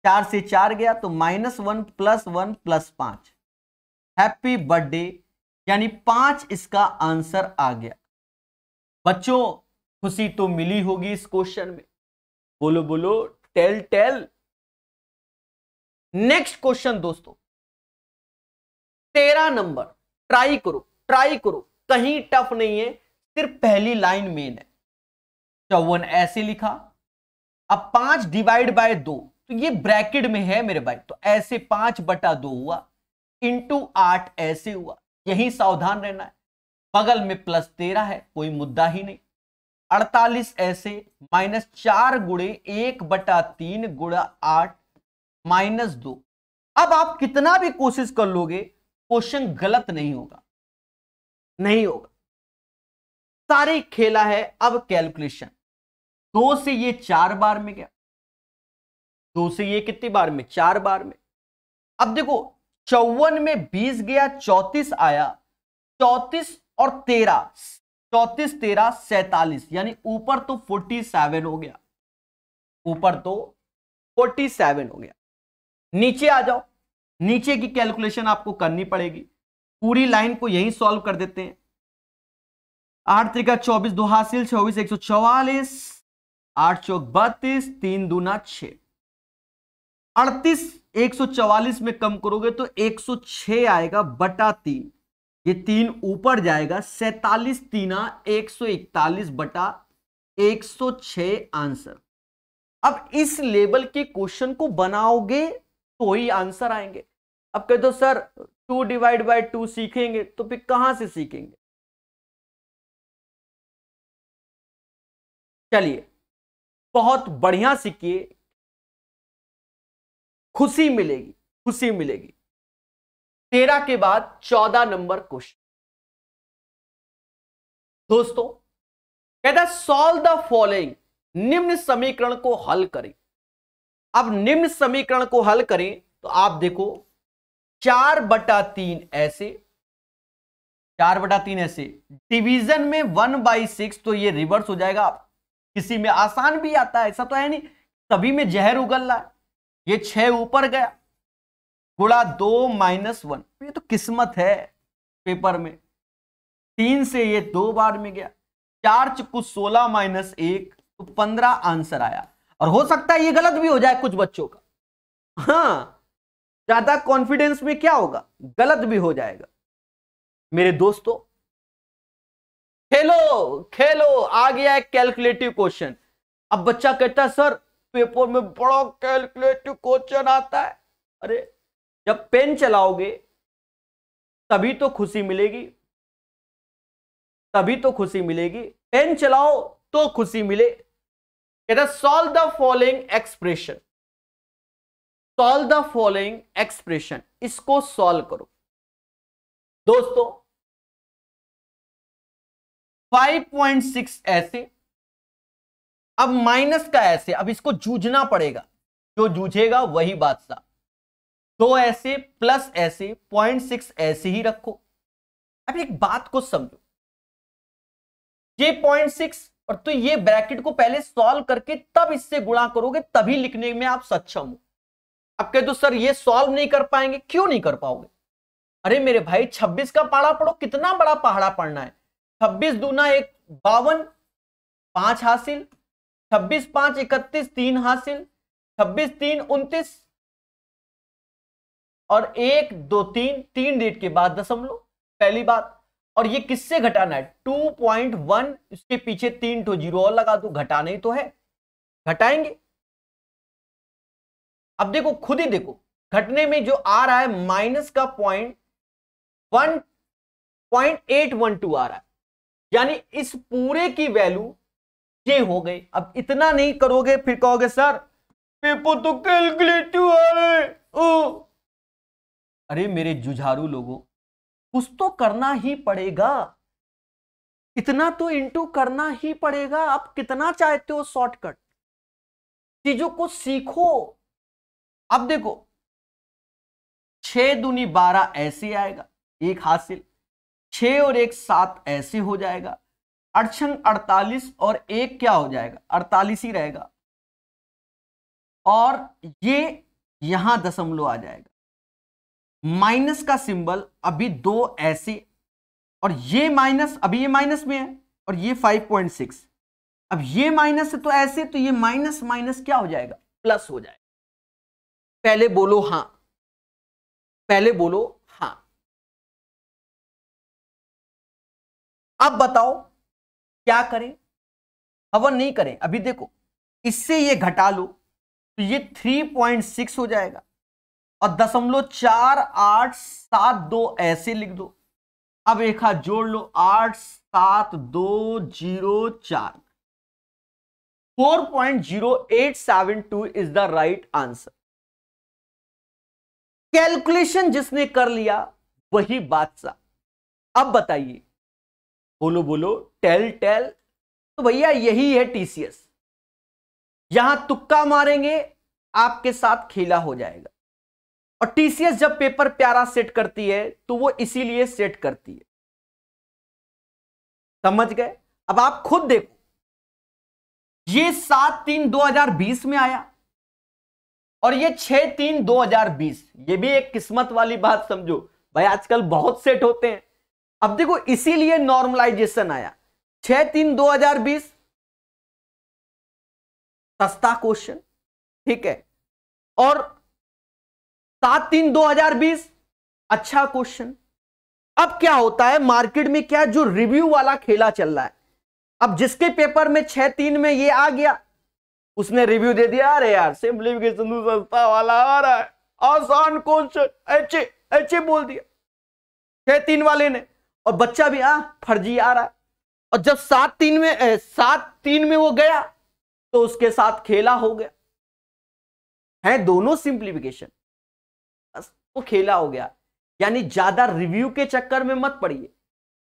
चार से चार गया तो minus one plus one plus पांच हैप्पी बर्थडे यानी पांच इसका आंसर आ गया बच्चों खुशी तो मिली होगी इस क्वेश्चन में बोलो बोलो टेल टेल नेक्स्ट क्वेश्चन दोस्तों तेरह नंबर ट्राई करो ट्राई करो कहीं टफ नहीं है सिर्फ पहली लाइन मेन है चौवन ऐसे लिखा अब पांच डिवाइड बाय दो तो ये ब्रैकेट में है मेरे भाई तो ऐसे पांच बटा दो हुआ इंटू आठ ऐसे हुआ यही सावधान रहना है बगल में प्लस तेरह है कोई मुद्दा ही नहीं अड़तालीस ऐसे माइनस चार गुड़े एक बटा तीन गुड़ा आठ माइनस दो अब आप कितना भी कोशिश कर लोगे क्वेश्चन गलत नहीं होगा नहीं होगा सारे खेला है अब कैलकुलेशन दो से ये चार बार में गया दो से ये कितनी बार में चार बार में अब देखो चौवन में बीस गया चौतीस आया चौतीस और तेरह चौतीस तेरह सैतालीस यानी ऊपर तो फोर्टी सेवन हो गया ऊपर तो फोर्टी सेवन हो गया नीचे आ जाओ नीचे की कैलकुलेशन आपको करनी पड़ेगी पूरी लाइन को यही सॉल्व कर देते हैं आठ त्रिका चौबीस दो हासिल चौबीस एक सौ चौवालीस आठ चौक बत्तीस तीन दूना छ अड़तीस एक सौ चौवालीस में कम करोगे तो एक सौ छ आएगा बटा तीन ये तीन ऊपर जाएगा सैतालीस तीना एक सौ इकतालीस बटा एक सौ छ आंसर अब इस लेवल के क्वेश्चन को बनाओगे तो ही आंसर आएंगे अब कह दो sir two divide by two सीखेंगे तो फिर कहां से सीखेंगे चलिए बहुत बढ़िया सीखिए खुशी मिलेगी खुशी मिलेगी तेरह के बाद चौदह नंबर क्वेश्चन दोस्तों कहता सॉल्व द फॉलोइंग निम्न समीकरण को हल करें अब निम्न समीकरण को हल करें तो आप देखो चार बटा तीन ऐसे चार बटा तीन ऐसे डिवीजन में वन बाई सिक्स तो ये रिवर्स हो जाएगा आप किसी में आसान भी आता है ऐसा तो है नहीं सभी में जहर उगल रहा है ये छह ऊपर गया गुड़ा दो माइनस वन ये तो किस्मत है पेपर में तीन से ये दो बार में गया चार चुकू सोलह माइनस एक तो पंद्रह आंसर आया और हो सकता है ये गलत भी हो जाए कुछ बच्चों का हाँ ज्यादा कॉन्फिडेंस में क्या होगा गलत भी हो जाएगा मेरे दोस्तों खेलो खेलो आ गया है कैलकुलेटिव क्वेश्चन अब बच्चा कहता है सर पेपर में बड़ा कैलकुलेटिव क्वेश्चन आता है अरे जब पेन चलाओगे तभी तो खुशी मिलेगी तभी तो खुशी मिलेगी पेन चलाओ तो खुशी मिले कहता solve the following expression solve the following expression इसको सॉल्व करो दोस्तों 5.6 ऐसे अब माइनस का ऐसे अब इसको जूझना पड़ेगा जो जूझेगा वही बादशाह दो ऐसे प्लस ऐसे पॉइंट सिक्स ऐसे ही रखो अब एक बात को समझो ये पॉइंट सिक्स और तो ये ब्रैकेट को पहले सॉल्व करके तब इससे गुणा करोगे तभी लिखने में आप सक्षम हो अब कह दो सर ये सॉल्व नहीं कर पाएंगे क्यों नहीं कर पाओगे अरे मेरे भाई 26 का पहाड़ा पढ़ो कितना बड़ा पहाड़ा पढ़ना है छब्बीस दूना एक बावन पांच हासिल छब्बीस पांच इकतीस तीन हासिल छब्बीस तीन उन्तीस और एक दो तीन तीन डेट के बाद दशमलव पहली बात और ये किससे घटाना है टू पॉइंट वन इसके पीछे तीन टू तो जीरो और लगा दो घटाना ही तो है घटाएंगे अब देखो खुद ही देखो घटने में जो आ रहा है माइनस का point one point eight one two आ रहा है यानी इस पूरे की वैल्यू ये हो गई अब इतना नहीं करोगे फिर कहोगे सर पेपर तो कैलकुलेटिव ओ अरे मेरे जुझारू लोगों कुछ तो करना ही पड़ेगा इतना तो इंटू करना ही पड़ेगा आप कितना चाहते हो शॉर्टकट चीजों को सीखो अब देखो छह दुनी बारह ऐसे आएगा एक हासिल छः और एक सात ऐसे हो जाएगा अड़छन अड़तालीस और एक क्या हो जाएगा अड़तालीस ही रहेगा और ये यहां दशमलव आ जाएगा माइनस का सिंबल अभी दो ऐसे और ये माइनस अभी ये माइनस में है और ये 5.6 अब ये माइनस है तो ऐसे तो ये माइनस माइनस क्या हो जाएगा प्लस हो जाएगा पहले बोलो हाँ पहले बोलो अब बताओ क्या करें हवन नहीं करें अभी देखो इससे ये घटा लो तो ये 3.6 हो जाएगा और दशमलव चार आठ सात दो ऐसे लिख दो अब एक हाथ जोड़ लो आठ सात दो जीरो चार four point zero eight seven two is the right answer calculation जिसने कर लिया वही बादशाह अब बताइए बोलो बोलो टेल टेल तो भैया यही है टीसीएस यहां तुक्का मारेंगे आपके साथ खेला हो जाएगा और टीसीएस जब पेपर प्यारा सेट करती है तो वो इसीलिए सेट करती है समझ गए अब आप खुद देखो ये सात तीन 2020 में आया और ये छह तीन 2020 ये भी एक किस्मत वाली बात समझो भाई आजकल बहुत सेट होते हैं अब देखो इसीलिए नॉर्मलाइजेशन आया छह तीन दो हजार बीस सस्ता क्वेश्चन ठीक है और सात तीन दो हजार बीस अच्छा क्वेश्चन अब क्या होता है मार्केट में क्या जो रिव्यू वाला खेला चल रहा है अब जिसके पेपर में छह तीन में ये आ गया उसने रिव्यू दे दिया अरे यार सिंप्लीफिकेशन सस्ता वाला आ रहा है आसान क्वेश्चन अच्छे अच्छे बोल दिया छह तीन वाले ने और बच्चा भी आ हाँ, फर्जी आ रहा है और जब सात तीन में सात तीन में वो गया तो उसके साथ खेला हो गया है दोनों सिंप्लीफिकेशन बस वो खेला हो गया यानी ज्यादा रिव्यू के चक्कर में मत पड़िए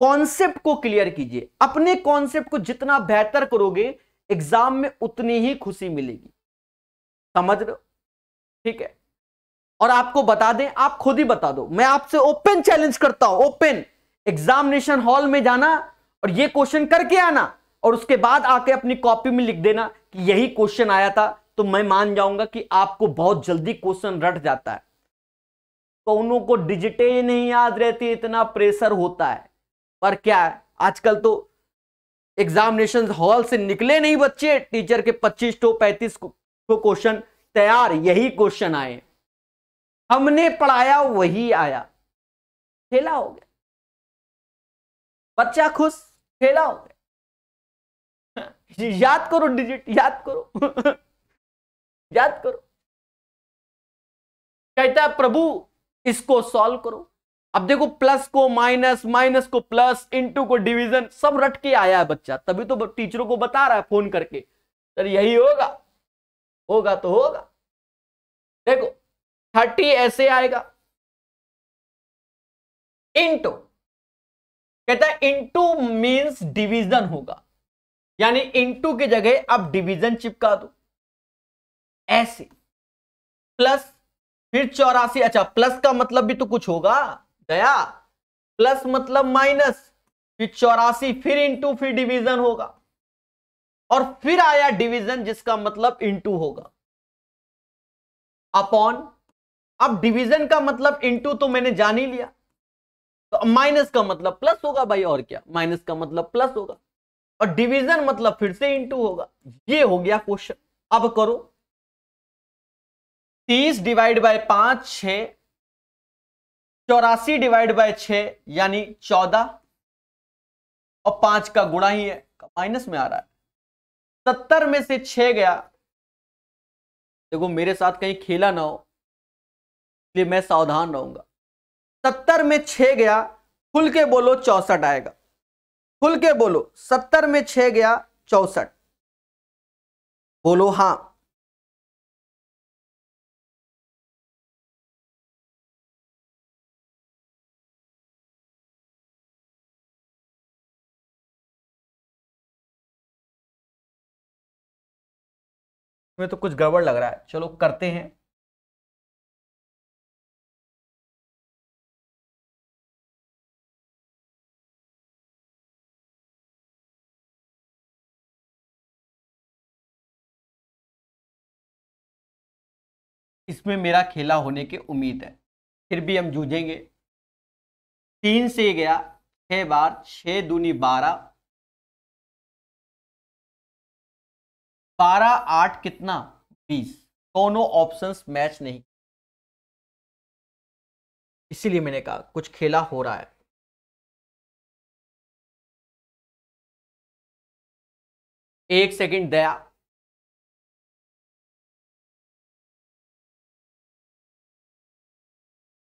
कॉन्सेप्ट को क्लियर कीजिए अपने कॉन्सेप्ट को जितना बेहतर करोगे एग्जाम में उतनी ही खुशी मिलेगी समझ रहे हो ठीक है और आपको बता दें आप खुद ही बता दो मैं आपसे ओपन चैलेंज करता हूं ओपन एग्जामिनेशन हॉल में जाना और ये क्वेश्चन करके आना और उसके बाद आके अपनी कॉपी में लिख देना कि यही क्वेश्चन आया था तो मैं मान जाऊंगा कि आपको बहुत जल्दी क्वेश्चन रट जाता है कौनों को डिजिटे ही नहीं याद रहती इतना प्रेशर होता है पर क्या है आजकल तो एग्जामिनेशन हॉल से निकले नहीं बच्चे टीचर के 25 टू पैंतीस क्वेश्चन तैयार यही क्वेश्चन आए हमने पढ़ाया वही आया खेला हो गया बच्चा खुश खेला हो गया याद करो डिजिट याद करो याद करो कहता है प्रभु इसको सॉल्व करो अब देखो प्लस को माइनस माइनस को प्लस इंटू को डिवीजन सब रट के आया है बच्चा तभी तो टीचरों को बता रहा है फोन करके सर यही होगा होगा तो होगा देखो थर्टी ऐसे आएगा इंटू कहता है इंटू मीन्स डिवीजन होगा यानी इंटू की जगह अब डिवीजन चिपका दो ऐसे प्लस फिर चौरासी अच्छा प्लस का मतलब भी तो कुछ होगा गया प्लस मतलब माइनस फिर चौरासी फिर इंटू फिर डिवीजन होगा और फिर आया डिवीजन जिसका मतलब इंटू होगा अपॉन अब डिवीजन का मतलब इंटू तो मैंने जान ही लिया तो माइनस का मतलब प्लस होगा भाई और क्या माइनस का मतलब प्लस होगा और डिवीजन मतलब फिर से इंटू होगा ये हो गया क्वेश्चन अब करो तीस डिवाइड बाय पांच छ चौरासी डिवाइड बाय छ यानी चौदह और पांच का गुणा ही है माइनस में आ रहा है सत्तर में से छ गया देखो मेरे साथ कहीं खेला ना हो इसलिए मैं सावधान रहूंगा सत्तर में छ गया खुल के बोलो चौसठ आएगा खुल के बोलो सत्तर में छ गया चौसठ बोलो हां में तो कुछ गड़बड़ लग रहा है चलो करते हैं इसमें मेरा खेला होने की उम्मीद है फिर भी हम जूझेंगे तीन से गया छः बार छः दूनी बारह बारह आठ कितना बीस दोनों ऑप्शंस मैच नहीं इसीलिए मैंने कहा कुछ खेला हो रहा है एक सेकंड दया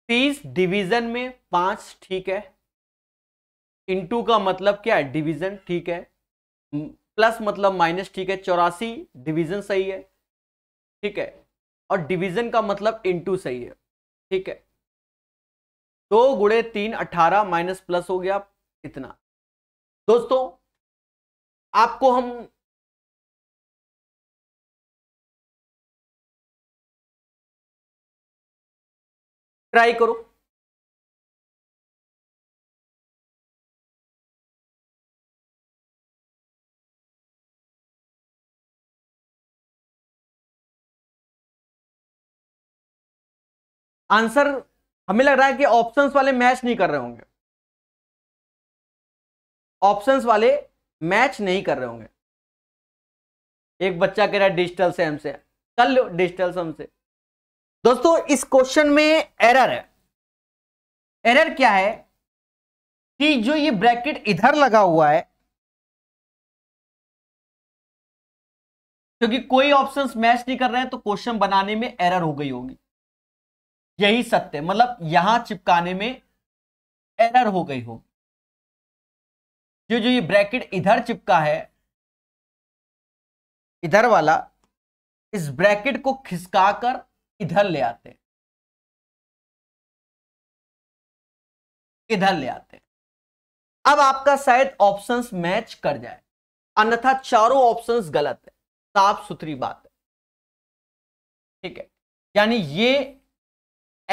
तीस डिवीजन में पांच ठीक है इंटू का मतलब क्या है डिवीजन ठीक है प्लस मतलब माइनस ठीक है चौरासी डिवीजन सही है ठीक है और डिवीजन का मतलब इंटू सही है ठीक है दो गुड़े तीन अठारह माइनस प्लस हो गया इतना दोस्तों आपको हम ट्राई करो आंसर हमें लग रहा है कि ऑप्शंस वाले मैच नहीं कर रहे होंगे ऑप्शंस वाले मैच नहीं कर रहे होंगे एक बच्चा कह रहा है डिजिटल सेम से कर लो डिजिटल सेम से दोस्तों इस क्वेश्चन में एरर है एरर क्या है कि जो ये ब्रैकेट इधर लगा हुआ है क्योंकि कोई ऑप्शंस मैच नहीं कर रहे हैं तो क्वेश्चन बनाने में एरर हो गई होगी यही सत्य मतलब यहां चिपकाने में एरर हो गई होगी जो जो ये ब्रैकेट इधर चिपका है इधर वाला इस ब्रैकेट को खिसकाकर इधर ले आते इधर ले आते अब आपका शायद ऑप्शंस मैच कर जाए अन्यथा चारों ऑप्शंस गलत है साफ सुथरी बात है ठीक है यानी ये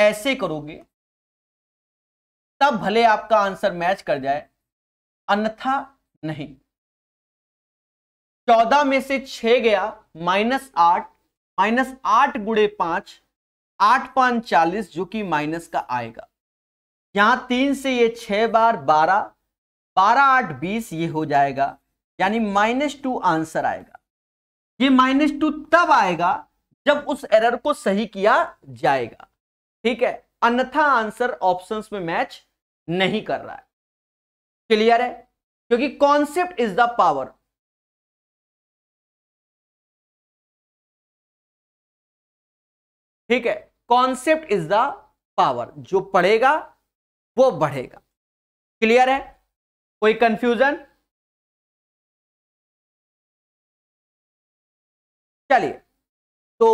ऐसे करोगे तब भले आपका आंसर मैच कर जाए अन्यथा नहीं चौदह में से छह गया माइनस आठ माइनस आठ गुड़े पांच आठ पांच चालीस जो कि माइनस का आएगा यहां तीन से ये छह बार बारह बारह आठ बीस ये हो जाएगा यानी माइनस टू आंसर आएगा ये माइनस टू तब आएगा जब उस एरर को सही किया जाएगा ठीक है अन्यथा आंसर ऑप्शंस में मैच नहीं कर रहा है क्लियर है क्योंकि कॉन्सेप्ट इज द पावर ठीक है कॉन्सेप्ट इज द पावर जो पढ़ेगा वो बढ़ेगा क्लियर है कोई कंफ्यूजन चलिए तो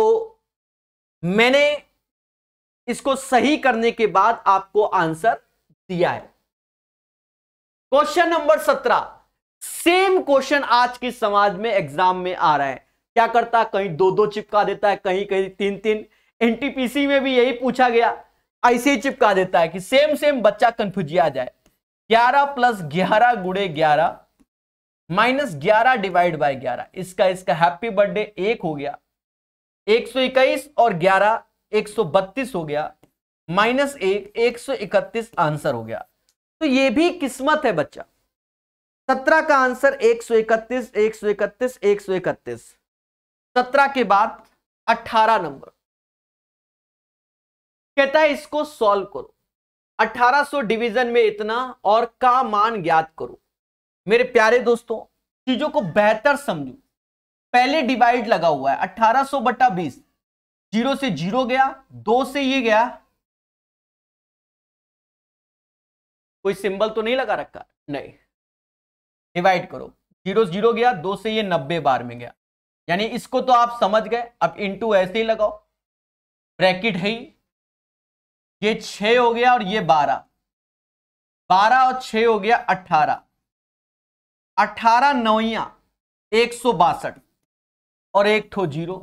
मैंने इसको सही करने के बाद आपको आंसर दिया है क्वेश्चन नंबर सत्रह सेम क्वेश्चन आज की समाज में एग्जाम में आ रहा है क्या करता है कहीं दो दो चिपका देता है कहीं कहीं तीन तीन एनटीपीसी में भी यही पूछा गया ऐसे ही चिपका देता है कि सेम सेम बच्चा कंफ्यूजिया जाए ग्यारह प्लस ग्यारह गुड़े ग्यारह माइनस ग्यारह डिवाइड बाय ग्यारह इसका इसका हैप्पी बर्थडे एक हो गया एक सौ इक्कीस और ग्यारह एक सौ बत्तीस हो गया माइनस एक एक सौ इकतीस आंसर हो गया तो ये भी किस्मत है बच्चा सत्रह का आंसर एक सौ इकतीस एक सौ इकतीस एक सौ इकतीस सत्रह के बाद अट्ठारह नंबर कहता है इसको सॉल्व करो 1800 डिवीजन में इतना और का मान ज्ञात करो मेरे प्यारे दोस्तों चीजों को बेहतर समझो पहले डिवाइड लगा हुआ है 1800 बटा बीस जीरो से जीरो गया दो से ये गया कोई सिंबल तो नहीं लगा रखा नहीं डिवाइड करो जीरो जीरो गया दो से ये नब्बे बार में गया यानी इसको तो आप समझ गए अब इनटू ऐसे ही लगाओ ब्रैकेट है ही ये छ हो गया और ये बारह बारह और छ हो गया अठारह अठारह नौया एक सौ बासठ और एक ठो जीरो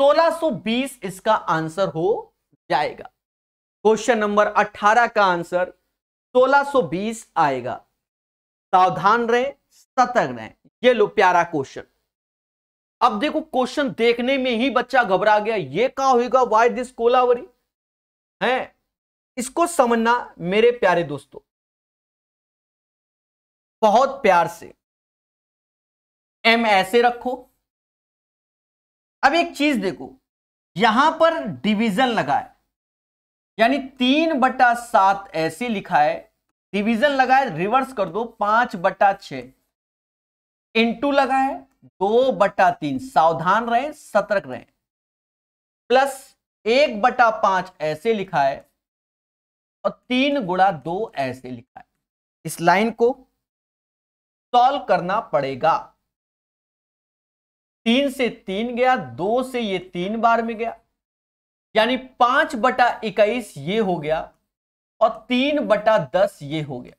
सोलह सो बीस इसका आंसर हो जाएगा क्वेश्चन नंबर अठारह का आंसर सोलह सो बीस आएगा सावधान रहे सतर्क रहे ये लो प्यारा क्वेश्चन अब देखो क्वेश्चन देखने में ही बच्चा घबरा गया ये कहा होगा वाई दिस कोलावरी है इसको समझना मेरे प्यारे दोस्तों बहुत प्यार से एम ऐसे रखो अब एक चीज देखो यहां पर डिवीजन लगा है यानी तीन बटा सात ऐसे लिखा है डिवीजन लगा है रिवर्स कर दो पांच बटा छ इंटू लगा है दो बटा तीन सावधान रहे सतर्क रहे प्लस एक बटा पांच ऐसे लिखा है और तीन गुणा दो ऐसे लिखा है इस लाइन को सॉल्व करना पड़ेगा तीन से तीन गया दो से ये तीन बार में गया यानी पांच बटा इक्कीस ये हो गया और तीन बटा दस ये हो गया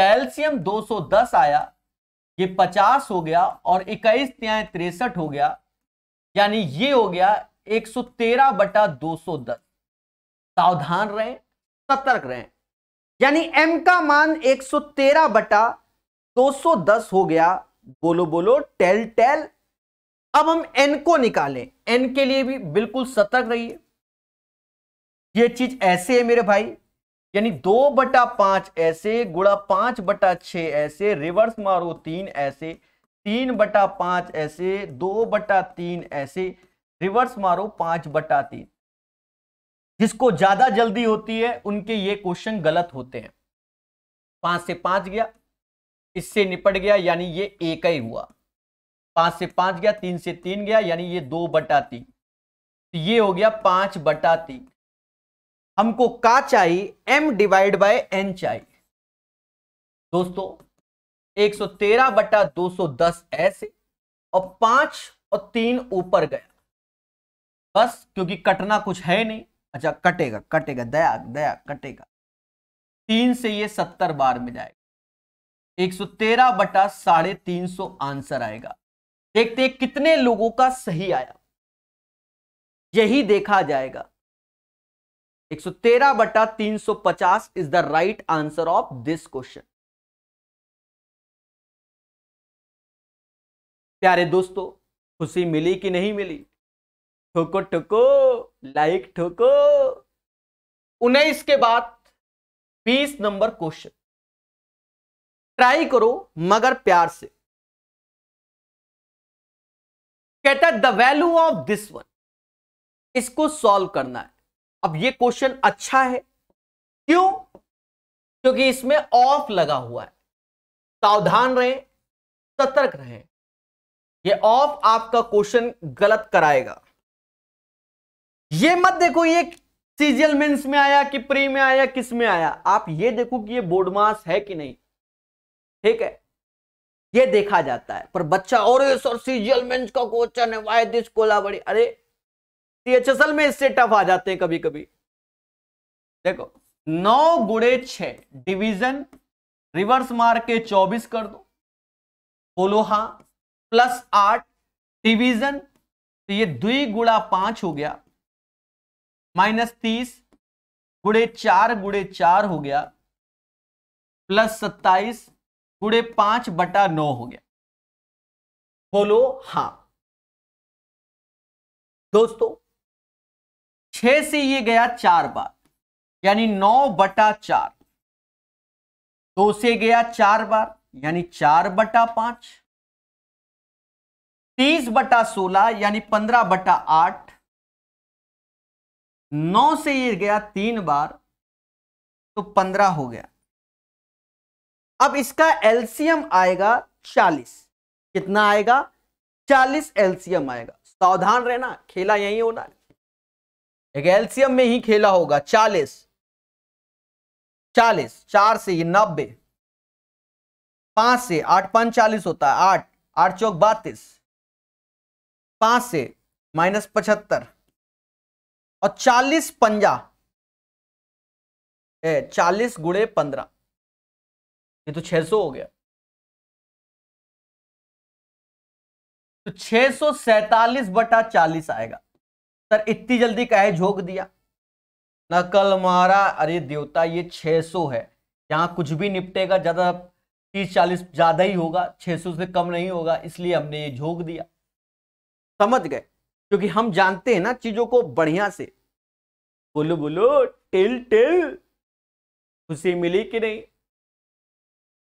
कैल्शियम 210 आया ये 50 हो गया और इक्कीस त्याए तिरसठ हो गया यानी ये हो गया एक सौ तेरह बटा दो सौ दस सावधान रहें सतर्क रहें यानी एम का मान एक सौ तेरह बटा दो सौ दस हो गया बोलो बोलो टेल टेल अब हम एन को निकालें एन के लिए भी बिल्कुल सतर्क रहिए यह चीज ऐसे है मेरे भाई यानी दो बटा पांच ऐसे गुड़ा पांच बटा छ ऐसे रिवर्स मारो तीन ऐसे तीन बटा पांच ऐसे दो बटा तीन ऐसे रिवर्स मारो पांच बटा तीन जिसको ज्यादा जल्दी होती है उनके ये क्वेश्चन गलत होते हैं पांच से पांच गया इससे निपट गया यानी ये एक ही हुआ पांच से पांच गया तीन से तीन गया यानी ये दो बटा तीन तो ये हो गया पांच बटा तीन हमको का चाहिए एम डिवाइड बाय एन चाहिए दोस्तों 113 बटा 210 ऐसे और पांच और तीन ऊपर गया बस क्योंकि कटना कुछ है नहीं अच्छा कटेगा कटेगा दया दया कटेगा तीन से ये सत्तर बार में जाएगा एक सौ तेरह बटा साढ़े तीन सौ आंसर आएगा देखते कितने लोगों का सही आया यही देखा जाएगा एक सौ तेरह बटा तीन सौ पचास is the right answer of this question प्यारे दोस्तों खुशी मिली कि नहीं मिली ठोको ठोको लाइक ठोको उन्नीस के बाद बीस नंबर क्वेश्चन ट्राई करो मगर प्यार से कहता है the value of this one इसको सॉल्व करना है अब ये क्वेश्चन अच्छा है क्यों क्योंकि इसमें ऑफ लगा हुआ है सावधान रहे सतर्क रहे ये ऑफ आपका क्वेश्चन गलत कराएगा ये मत देखो ये सीजियल मेंस में आया कि प्री में आया किस में आया आप ये देखो कि ये बोर्ड मास है कि नहीं ठीक है ये देखा जाता है पर बच्चा और सर सीजियल मेंस का क्वेश्चन है वाई दिस बड़ी अरे सीएचएसएल में इससे टफ आ जाते हैं कभी कभी देखो नौ गुड़े छ डिवीजन रिवर्स मार के चौबीस कर दो बोलो हाँ प्लस आठ डिवीजन तो ये दुई गुड़ा पांच हो गया माइनस तीस गुड़े चार गुड़े चार हो गया प्लस सत्ताईस गुड़े पांच बटा नौ हो गया बोलो हां दोस्तों छह से ये गया चार बार यानी नौ बटा चार दो से गया चार बार यानी चार बटा पांच तीस बटा सोलह यानी पंद्रह बटा आठ नौ से ये गया तीन बार तो पंद्रह हो गया अब इसका एल्सियम आएगा चालीस कितना आएगा चालीस एल्सियम आएगा सावधान रहना खेला यही होना एक एल्सियम में ही खेला होगा चालीस चालीस चार से ये नब्बे पांच से आठ पांच चालीस होता है आठ आठ चौक बातीस पांच से माइनस पचहत्तर और चालीस पंजा ए, चालीस गुड़े पंद्रह ये तो छह सौ हो गया तो छह सौ सैतालीस बटा चालीस आएगा सर इतनी जल्दी कहे झोंक दिया नकल मारा अरे देवता ये 600 है यहां कुछ भी निपटेगा ज़्यादा तीस चालीस ज़्यादा ही होगा 600 से कम नहीं होगा इसलिए हमने ये झोंक दिया समझ गए क्योंकि हम जानते हैं ना चीजों को बढ़िया से बोलो बोलो टिल टिल खुशी मिली कि नहीं